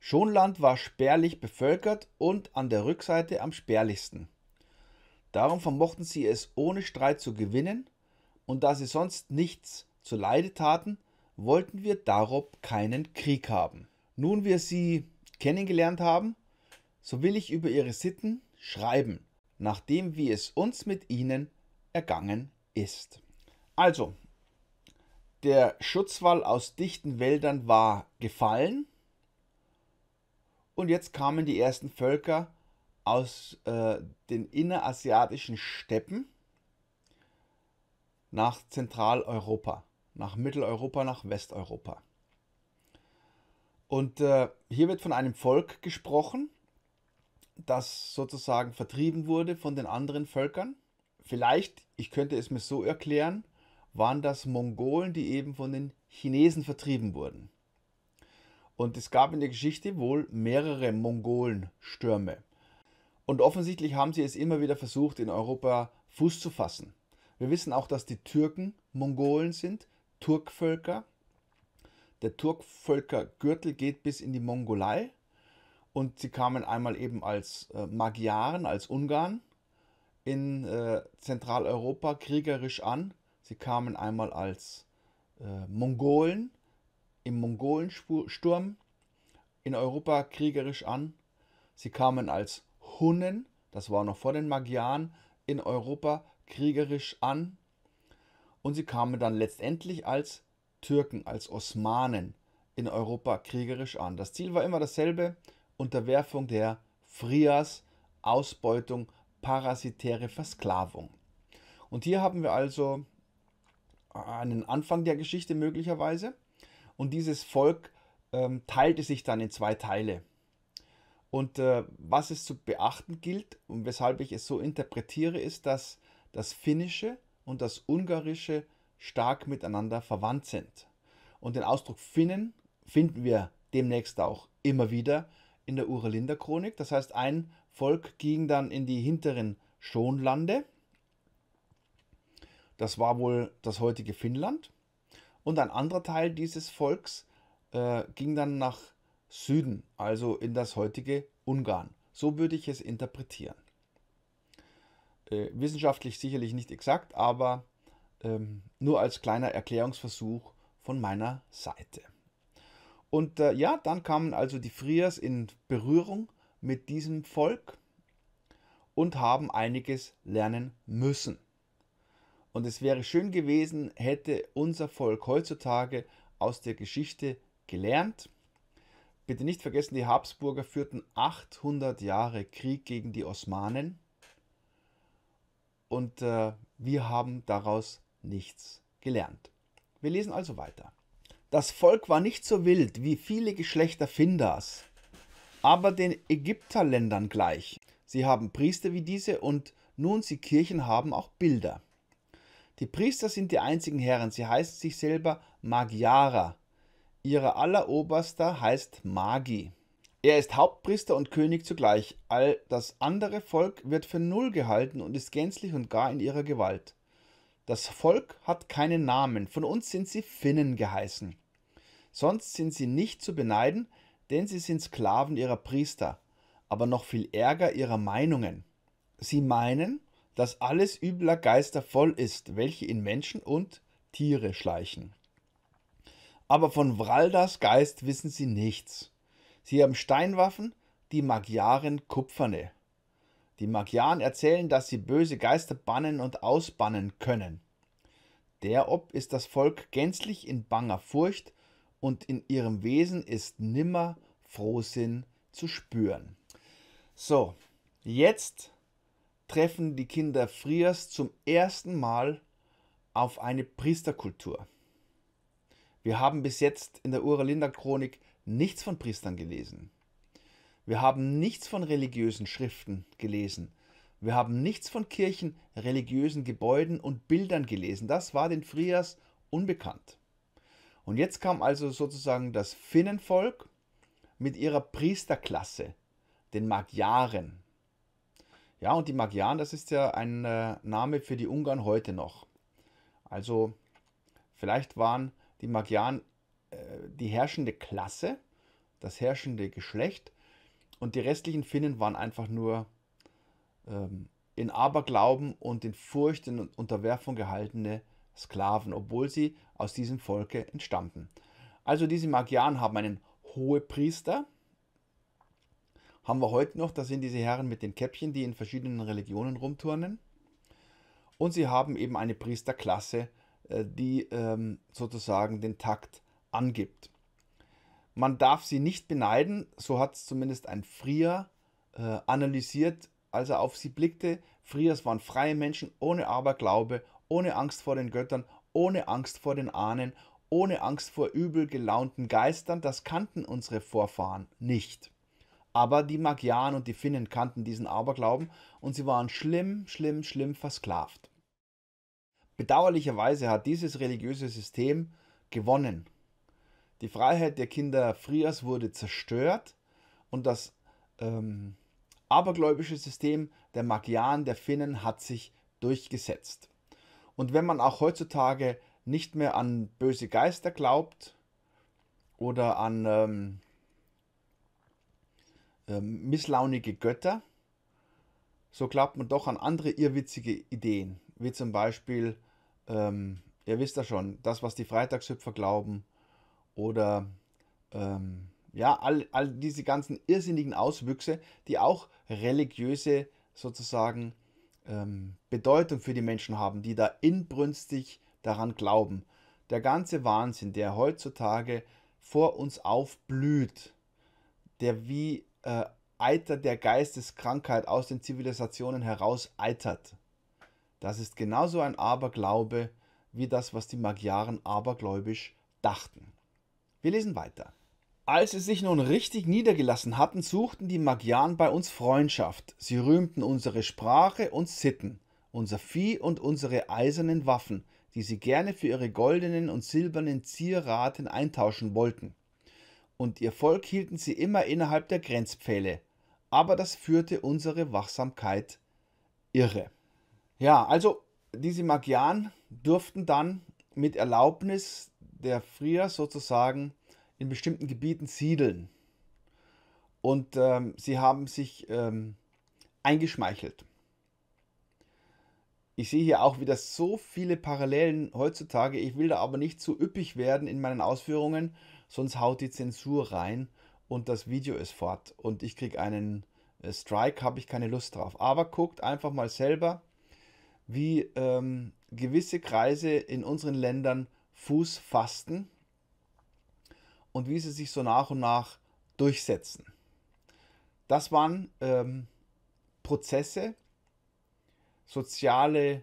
A: Schonland war spärlich bevölkert und an der Rückseite am spärlichsten. Darum vermochten sie es ohne Streit zu gewinnen, und da sie sonst nichts zu Leide taten, wollten wir darob keinen Krieg haben. Nun wir sie kennengelernt haben, so will ich über ihre Sitten schreiben, nachdem wir es uns mit ihnen ergangen ist. Also, der Schutzwall aus dichten Wäldern war gefallen und jetzt kamen die ersten Völker aus äh, den innerasiatischen Steppen nach Zentraleuropa, nach Mitteleuropa, nach Westeuropa. Und äh, hier wird von einem Volk gesprochen, das sozusagen vertrieben wurde von den anderen Völkern vielleicht, ich könnte es mir so erklären, waren das Mongolen, die eben von den Chinesen vertrieben wurden. Und es gab in der Geschichte wohl mehrere Mongolenstürme. Und offensichtlich haben sie es immer wieder versucht, in Europa Fuß zu fassen. Wir wissen auch, dass die Türken Mongolen sind, Turkvölker. Der Turkvölkergürtel geht bis in die Mongolei und sie kamen einmal eben als äh, Magyaren, als Ungarn in äh, Zentraleuropa kriegerisch an. Sie kamen einmal als äh, Mongolen im Mongolensturm in Europa kriegerisch an. Sie kamen als Hunnen, das war noch vor den Magyaren, in Europa kriegerisch an. Und sie kamen dann letztendlich als Türken, als Osmanen in Europa kriegerisch an. Das Ziel war immer dasselbe, Unterwerfung der Frias, Ausbeutung parasitäre Versklavung. Und hier haben wir also äh, einen Anfang der Geschichte möglicherweise. Und dieses Volk ähm, teilte sich dann in zwei Teile. Und äh, was es zu beachten gilt und weshalb ich es so interpretiere, ist, dass das Finnische und das Ungarische stark miteinander verwandt sind. Und den Ausdruck Finnen finden wir demnächst auch immer wieder in der Uralinder Chronik. Das heißt, ein Volk ging dann in die hinteren Schonlande. Das war wohl das heutige Finnland. Und ein anderer Teil dieses Volks äh, ging dann nach Süden, also in das heutige Ungarn. So würde ich es interpretieren. Äh, wissenschaftlich sicherlich nicht exakt, aber ähm, nur als kleiner Erklärungsversuch von meiner Seite. Und äh, ja, dann kamen also die Friers in Berührung mit diesem Volk und haben einiges lernen müssen. Und es wäre schön gewesen, hätte unser Volk heutzutage aus der Geschichte gelernt. Bitte nicht vergessen, die Habsburger führten 800 Jahre Krieg gegen die Osmanen und äh, wir haben daraus nichts gelernt. Wir lesen also weiter. Das Volk war nicht so wild wie viele Geschlechter Finders, aber den Ägypterländern gleich. Sie haben Priester wie diese und nun sie Kirchen haben auch Bilder. Die Priester sind die einzigen Herren, sie heißen sich selber Magyara. Ihrer alleroberster heißt Magi. Er ist Hauptpriester und König zugleich. All das andere Volk wird für null gehalten und ist gänzlich und gar in ihrer Gewalt. Das Volk hat keinen Namen, von uns sind sie Finnen geheißen. Sonst sind sie nicht zu beneiden, denn sie sind Sklaven ihrer Priester, aber noch viel ärger ihrer Meinungen. Sie meinen, dass alles übler Geister voll ist, welche in Menschen und Tiere schleichen. Aber von Vraldas Geist wissen sie nichts. Sie haben Steinwaffen, die Magyaren kupferne. Die Magyaren erzählen, dass sie böse Geister bannen und ausbannen können. Derob ist das Volk gänzlich in banger Furcht und in ihrem Wesen ist nimmer Frohsinn zu spüren. So, jetzt treffen die Kinder Friers zum ersten Mal auf eine Priesterkultur. Wir haben bis jetzt in der Uralinda Chronik nichts von Priestern gelesen. Wir haben nichts von religiösen Schriften gelesen. Wir haben nichts von Kirchen, religiösen Gebäuden und Bildern gelesen. Das war den Frias unbekannt. Und jetzt kam also sozusagen das Finnenvolk mit ihrer Priesterklasse, den Magyaren. Ja, und die Magyaren, das ist ja ein äh, Name für die Ungarn heute noch. Also vielleicht waren die Magyaren äh, die herrschende Klasse, das herrschende Geschlecht und die restlichen Finnen waren einfach nur ähm, in Aberglauben und in Furcht und Unterwerfung gehaltene Menschen. Sklaven, obwohl sie aus diesem Volke entstammten. Also diese Magian haben einen Hohepriester. Haben wir heute noch, das sind diese Herren mit den Käppchen, die in verschiedenen Religionen rumturnen. Und sie haben eben eine Priesterklasse, äh, die ähm, sozusagen den Takt angibt. Man darf sie nicht beneiden, so hat es zumindest ein Frier äh, analysiert, als er auf sie blickte. Friers waren freie Menschen ohne Aberglaube, ohne Angst vor den Göttern, ohne Angst vor den Ahnen, ohne Angst vor übel gelaunten Geistern, das kannten unsere Vorfahren nicht. Aber die Magyaren und die Finnen kannten diesen Aberglauben und sie waren schlimm, schlimm, schlimm versklavt. Bedauerlicherweise hat dieses religiöse System gewonnen. Die Freiheit der Kinder Frias wurde zerstört und das ähm, abergläubische System der Magyaren, der Finnen hat sich durchgesetzt. Und wenn man auch heutzutage nicht mehr an böse Geister glaubt oder an ähm, äh, misslaunige Götter, so glaubt man doch an andere irrwitzige Ideen, wie zum Beispiel, ähm, ihr wisst ja schon, das, was die Freitagshüpfer glauben oder ähm, ja, all, all diese ganzen irrsinnigen Auswüchse, die auch religiöse sozusagen ähm, Bedeutung für die Menschen haben, die da inbrünstig daran glauben. Der ganze Wahnsinn, der heutzutage vor uns aufblüht, der wie äh, Eiter der Geisteskrankheit aus den Zivilisationen heraus eitert. Das ist genauso ein Aberglaube wie das, was die Magyaren abergläubisch dachten. Wir lesen weiter. Als sie sich nun richtig niedergelassen hatten, suchten die Magyaren bei uns Freundschaft. Sie rühmten unsere Sprache und Sitten, unser Vieh und unsere eisernen Waffen, die sie gerne für ihre goldenen und silbernen Zieraten eintauschen wollten. Und ihr Volk hielten sie immer innerhalb der Grenzpfähle. Aber das führte unsere Wachsamkeit irre. Ja, also diese Magyaren durften dann mit Erlaubnis der Frier sozusagen in bestimmten Gebieten siedeln. Und ähm, sie haben sich ähm, eingeschmeichelt. Ich sehe hier auch wieder so viele Parallelen heutzutage. Ich will da aber nicht zu üppig werden in meinen Ausführungen, sonst haut die Zensur rein und das Video ist fort. Und ich kriege einen äh, Strike, habe ich keine Lust drauf. Aber guckt einfach mal selber, wie ähm, gewisse Kreise in unseren Ländern Fuß fasten und wie sie sich so nach und nach durchsetzen. Das waren ähm, Prozesse, soziale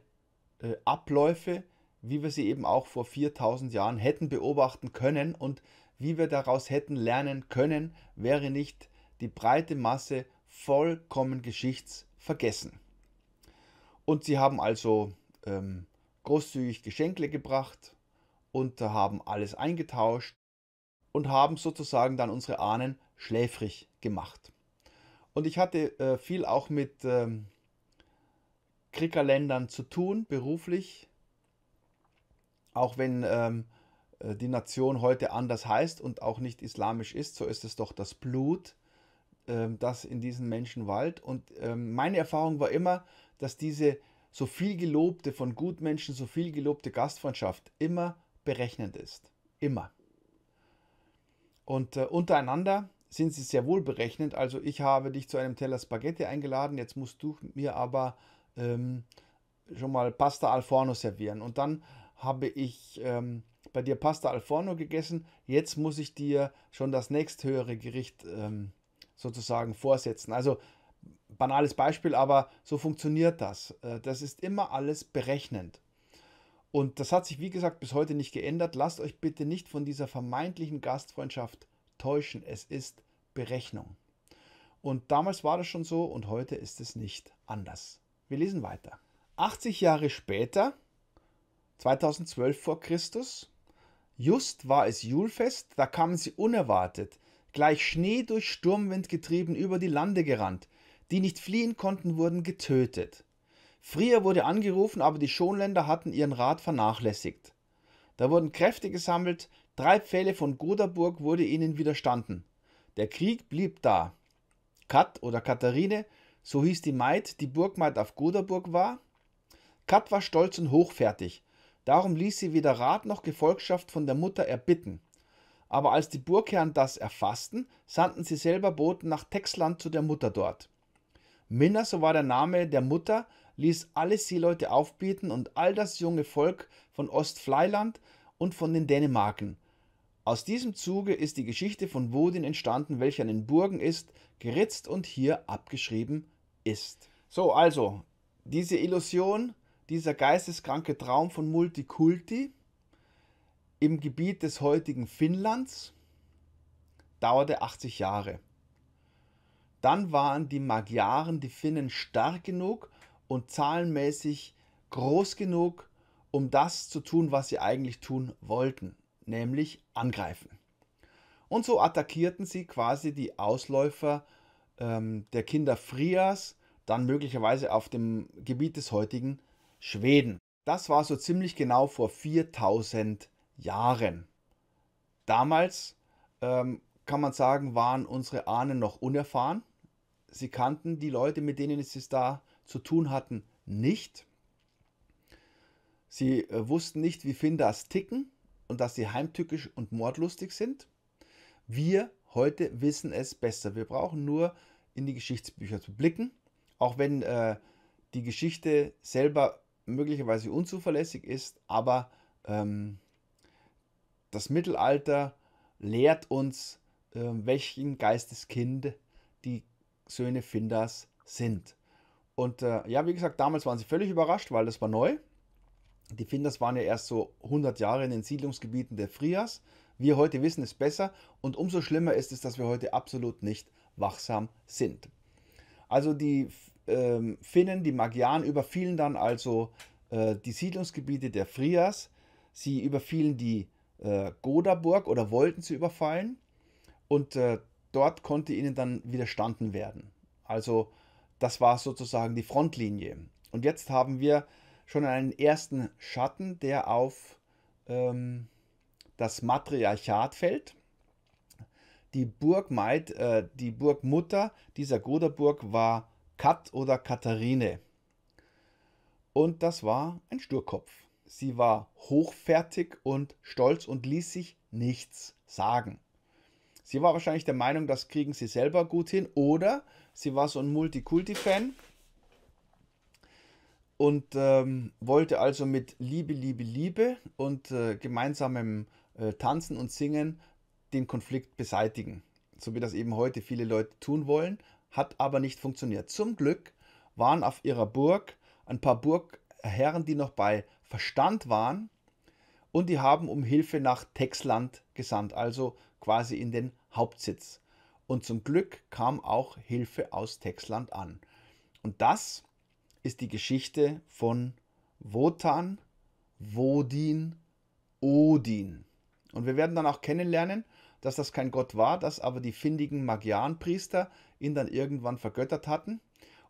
A: äh, Abläufe, wie wir sie eben auch vor 4000 Jahren hätten beobachten können und wie wir daraus hätten lernen können, wäre nicht die breite Masse vollkommen geschichtsvergessen. Und sie haben also ähm, großzügig Geschenke gebracht und haben alles eingetauscht und haben sozusagen dann unsere Ahnen schläfrig gemacht. Und ich hatte äh, viel auch mit ähm, Kriegerländern zu tun, beruflich, auch wenn ähm, äh, die Nation heute anders heißt und auch nicht islamisch ist, so ist es doch das Blut, ähm, das in diesen Menschen wallt. Und ähm, meine Erfahrung war immer, dass diese so viel gelobte von Gutmenschen, so viel gelobte Gastfreundschaft immer berechnend ist. Immer. Und äh, untereinander sind sie sehr wohl berechnet. Also ich habe dich zu einem Teller Spaghetti eingeladen, jetzt musst du mir aber ähm, schon mal Pasta al Forno servieren. Und dann habe ich ähm, bei dir Pasta al Forno gegessen, jetzt muss ich dir schon das nächsthöhere Gericht ähm, sozusagen vorsetzen. Also banales Beispiel, aber so funktioniert das. Äh, das ist immer alles berechnend. Und das hat sich, wie gesagt, bis heute nicht geändert. Lasst euch bitte nicht von dieser vermeintlichen Gastfreundschaft täuschen. Es ist Berechnung. Und damals war das schon so und heute ist es nicht anders. Wir lesen weiter. 80 Jahre später, 2012 vor Christus, just war es Julfest, da kamen sie unerwartet, gleich Schnee durch Sturmwind getrieben, über die Lande gerannt. Die nicht fliehen konnten, wurden getötet. Frier wurde angerufen, aber die Schonländer hatten ihren Rat vernachlässigt. Da wurden Kräfte gesammelt, drei Pfähle von Goderburg wurde ihnen widerstanden. Der Krieg blieb da. Kat oder Katharine, so hieß die Maid, die Burgmaid auf Goderburg war. Kat war stolz und hochfertig, darum ließ sie weder Rat noch Gefolgschaft von der Mutter erbitten. Aber als die Burgherren das erfassten, sandten sie selber Boten nach Texland zu der Mutter dort. Minna, so war der Name der Mutter, ließ alle Seeleute aufbieten und all das junge Volk von Ostfleiland und von den Dänemarken. Aus diesem Zuge ist die Geschichte von Wodin entstanden, welche an den Burgen ist, geritzt und hier abgeschrieben ist. So, also, diese Illusion, dieser geisteskranke Traum von Multikulti im Gebiet des heutigen Finnlands dauerte 80 Jahre. Dann waren die Magyaren, die Finnen, stark genug, und zahlenmäßig groß genug, um das zu tun, was sie eigentlich tun wollten, nämlich angreifen. Und so attackierten sie quasi die Ausläufer ähm, der Kinder Frias, dann möglicherweise auf dem Gebiet des heutigen Schweden. Das war so ziemlich genau vor 4000 Jahren. Damals ähm, kann man sagen, waren unsere Ahnen noch unerfahren. Sie kannten die Leute, mit denen sie es da zu tun hatten, nicht. Sie äh, wussten nicht, wie Finders ticken und dass sie heimtückisch und mordlustig sind. Wir heute wissen es besser. Wir brauchen nur in die Geschichtsbücher zu blicken, auch wenn äh, die Geschichte selber möglicherweise unzuverlässig ist, aber ähm, das Mittelalter lehrt uns, äh, welchen Geisteskind die Söhne Finders sind. Und äh, ja, wie gesagt, damals waren sie völlig überrascht, weil das war neu. Die Finders waren ja erst so 100 Jahre in den Siedlungsgebieten der Frias. Wir heute wissen es besser und umso schlimmer ist es, dass wir heute absolut nicht wachsam sind. Also die ähm, Finnen, die Magyaren überfielen dann also äh, die Siedlungsgebiete der Frias. Sie überfielen die äh, Godaburg oder wollten sie überfallen und äh, dort konnte ihnen dann widerstanden werden. Also das war sozusagen die Frontlinie. Und jetzt haben wir schon einen ersten Schatten, der auf ähm, das Matriarchat fällt. Die Burgmaid, äh, die Burgmutter dieser Goderburg war Kat oder Katharine. Und das war ein Sturkopf. Sie war hochfertig und stolz und ließ sich nichts sagen. Sie war wahrscheinlich der Meinung, das kriegen sie selber gut hin oder Sie war so ein Multikulti-Fan und ähm, wollte also mit Liebe, Liebe, Liebe und äh, gemeinsamem äh, Tanzen und Singen den Konflikt beseitigen. So wie das eben heute viele Leute tun wollen, hat aber nicht funktioniert. Zum Glück waren auf ihrer Burg ein paar Burgherren, die noch bei Verstand waren und die haben um Hilfe nach Texland gesandt, also quasi in den Hauptsitz. Und zum Glück kam auch Hilfe aus Texland an. Und das ist die Geschichte von Wotan, Wodin, Odin. Und wir werden dann auch kennenlernen, dass das kein Gott war, dass aber die findigen Magianpriester ihn dann irgendwann vergöttert hatten.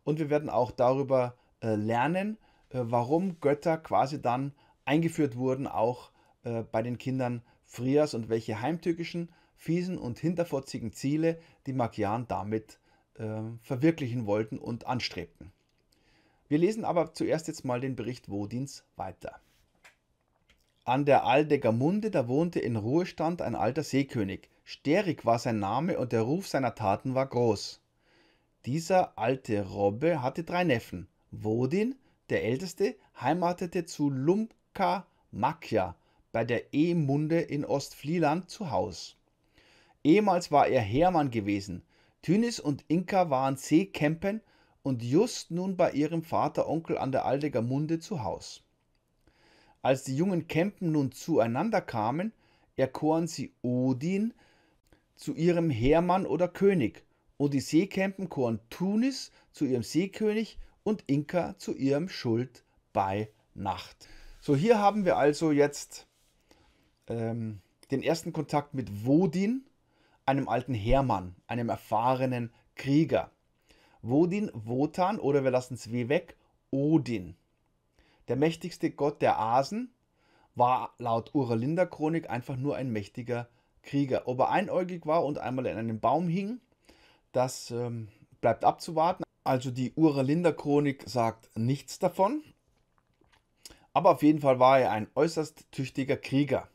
A: Und wir werden auch darüber äh, lernen, äh, warum Götter quasi dann eingeführt wurden, auch äh, bei den Kindern Frias und welche heimtückischen fiesen und hinterfotzigen Ziele, die Magian damit äh, verwirklichen wollten und anstrebten. Wir lesen aber zuerst jetzt mal den Bericht Wodins weiter. An der Aldegamunde, da wohnte in Ruhestand ein alter Seekönig. Sterig war sein Name und der Ruf seiner Taten war groß. Dieser alte Robbe hatte drei Neffen. Wodin, der älteste, heimatete zu Lumpka Makja bei der E-Munde in Ostflieland zu Haus. Ehemals war er Hermann gewesen. Thynis und Inka waren Seekämpen und just nun bei ihrem Vateronkel an der Aldeger Munde zu Haus. Als die jungen Kämpen nun zueinander kamen, erkoren sie Odin zu ihrem Hermann oder König, und die Seekämpen koren Tunis zu ihrem Seekönig und Inka zu ihrem Schuld bei Nacht. So, hier haben wir also jetzt ähm, den ersten Kontakt mit Wodin, einem alten Heermann, einem erfahrenen Krieger. Wodin, Wotan oder wir lassen es W weg, Odin. Der mächtigste Gott der Asen war laut Uralinder Chronik einfach nur ein mächtiger Krieger. Ob er einäugig war und einmal in einem Baum hing, das ähm, bleibt abzuwarten. Also die Uralinder Chronik sagt nichts davon. Aber auf jeden Fall war er ein äußerst tüchtiger Krieger.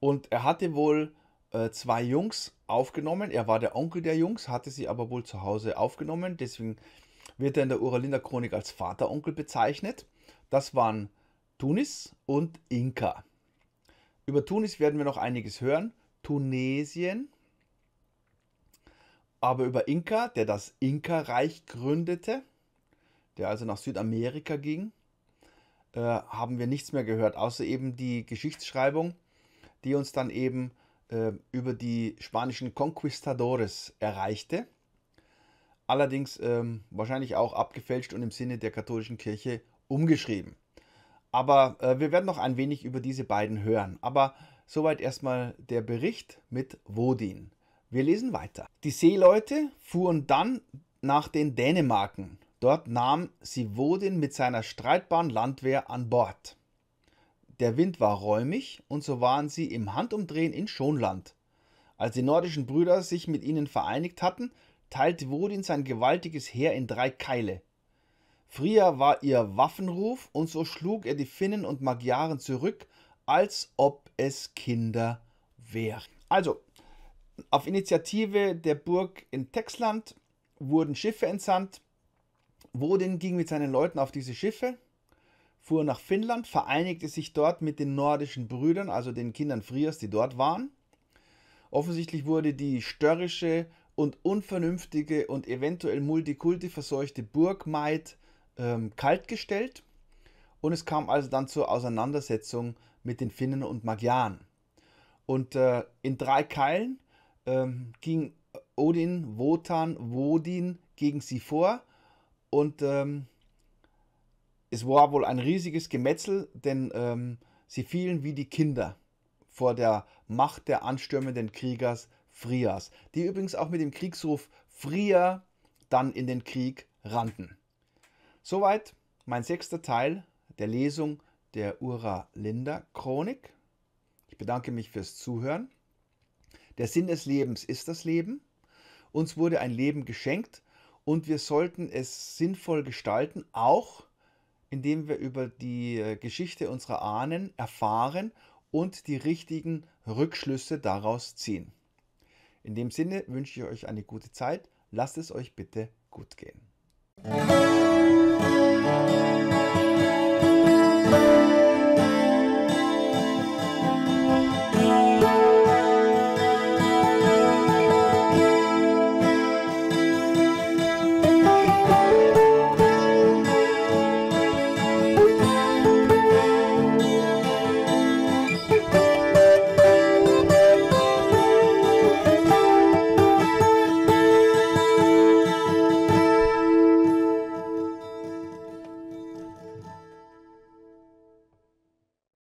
A: Und er hatte wohl äh, zwei Jungs aufgenommen. Er war der Onkel der Jungs, hatte sie aber wohl zu Hause aufgenommen. Deswegen wird er in der Uralinder Chronik als Vateronkel bezeichnet. Das waren Tunis und Inka. Über Tunis werden wir noch einiges hören. Tunesien. Aber über Inka, der das Inka-Reich gründete, der also nach Südamerika ging, äh, haben wir nichts mehr gehört, außer eben die Geschichtsschreibung, die uns dann eben äh, über die spanischen Conquistadores erreichte. Allerdings ähm, wahrscheinlich auch abgefälscht und im Sinne der katholischen Kirche umgeschrieben. Aber äh, wir werden noch ein wenig über diese beiden hören. Aber soweit erstmal der Bericht mit Wodin. Wir lesen weiter. Die Seeleute fuhren dann nach den Dänemarken. Dort nahm sie Wodin mit seiner streitbaren Landwehr an Bord. Der Wind war räumig und so waren sie im Handumdrehen in Schonland. Als die nordischen Brüder sich mit ihnen vereinigt hatten, teilte Wodin sein gewaltiges Heer in drei Keile. Fria war ihr Waffenruf und so schlug er die Finnen und Magyaren zurück, als ob es Kinder wären. Also, auf Initiative der Burg in Texland wurden Schiffe entsandt. Wodin ging mit seinen Leuten auf diese Schiffe, fuhr nach Finnland, vereinigte sich dort mit den nordischen Brüdern, also den Kindern Friers, die dort waren. Offensichtlich wurde die störrische und unvernünftige und eventuell multikulti verseuchte Burgmaid ähm, kaltgestellt und es kam also dann zur Auseinandersetzung mit den Finnen und Magyaren. Und äh, in drei Keilen ähm, ging Odin, Wotan, Wodin gegen sie vor und ähm, es war wohl ein riesiges Gemetzel, denn ähm, sie fielen wie die Kinder vor der Macht der anstürmenden Kriegers Frias, die übrigens auch mit dem Kriegsruf Fria dann in den Krieg rannten. Soweit mein sechster Teil der Lesung der Ura Linda Chronik. Ich bedanke mich fürs Zuhören. Der Sinn des Lebens ist das Leben. Uns wurde ein Leben geschenkt und wir sollten es sinnvoll gestalten, auch indem wir über die äh, Geschichte unserer Ahnen erfahren und die richtigen Rückschlüsse daraus ziehen. In dem Sinne wünsche ich euch eine gute Zeit. Lasst es euch bitte gut gehen.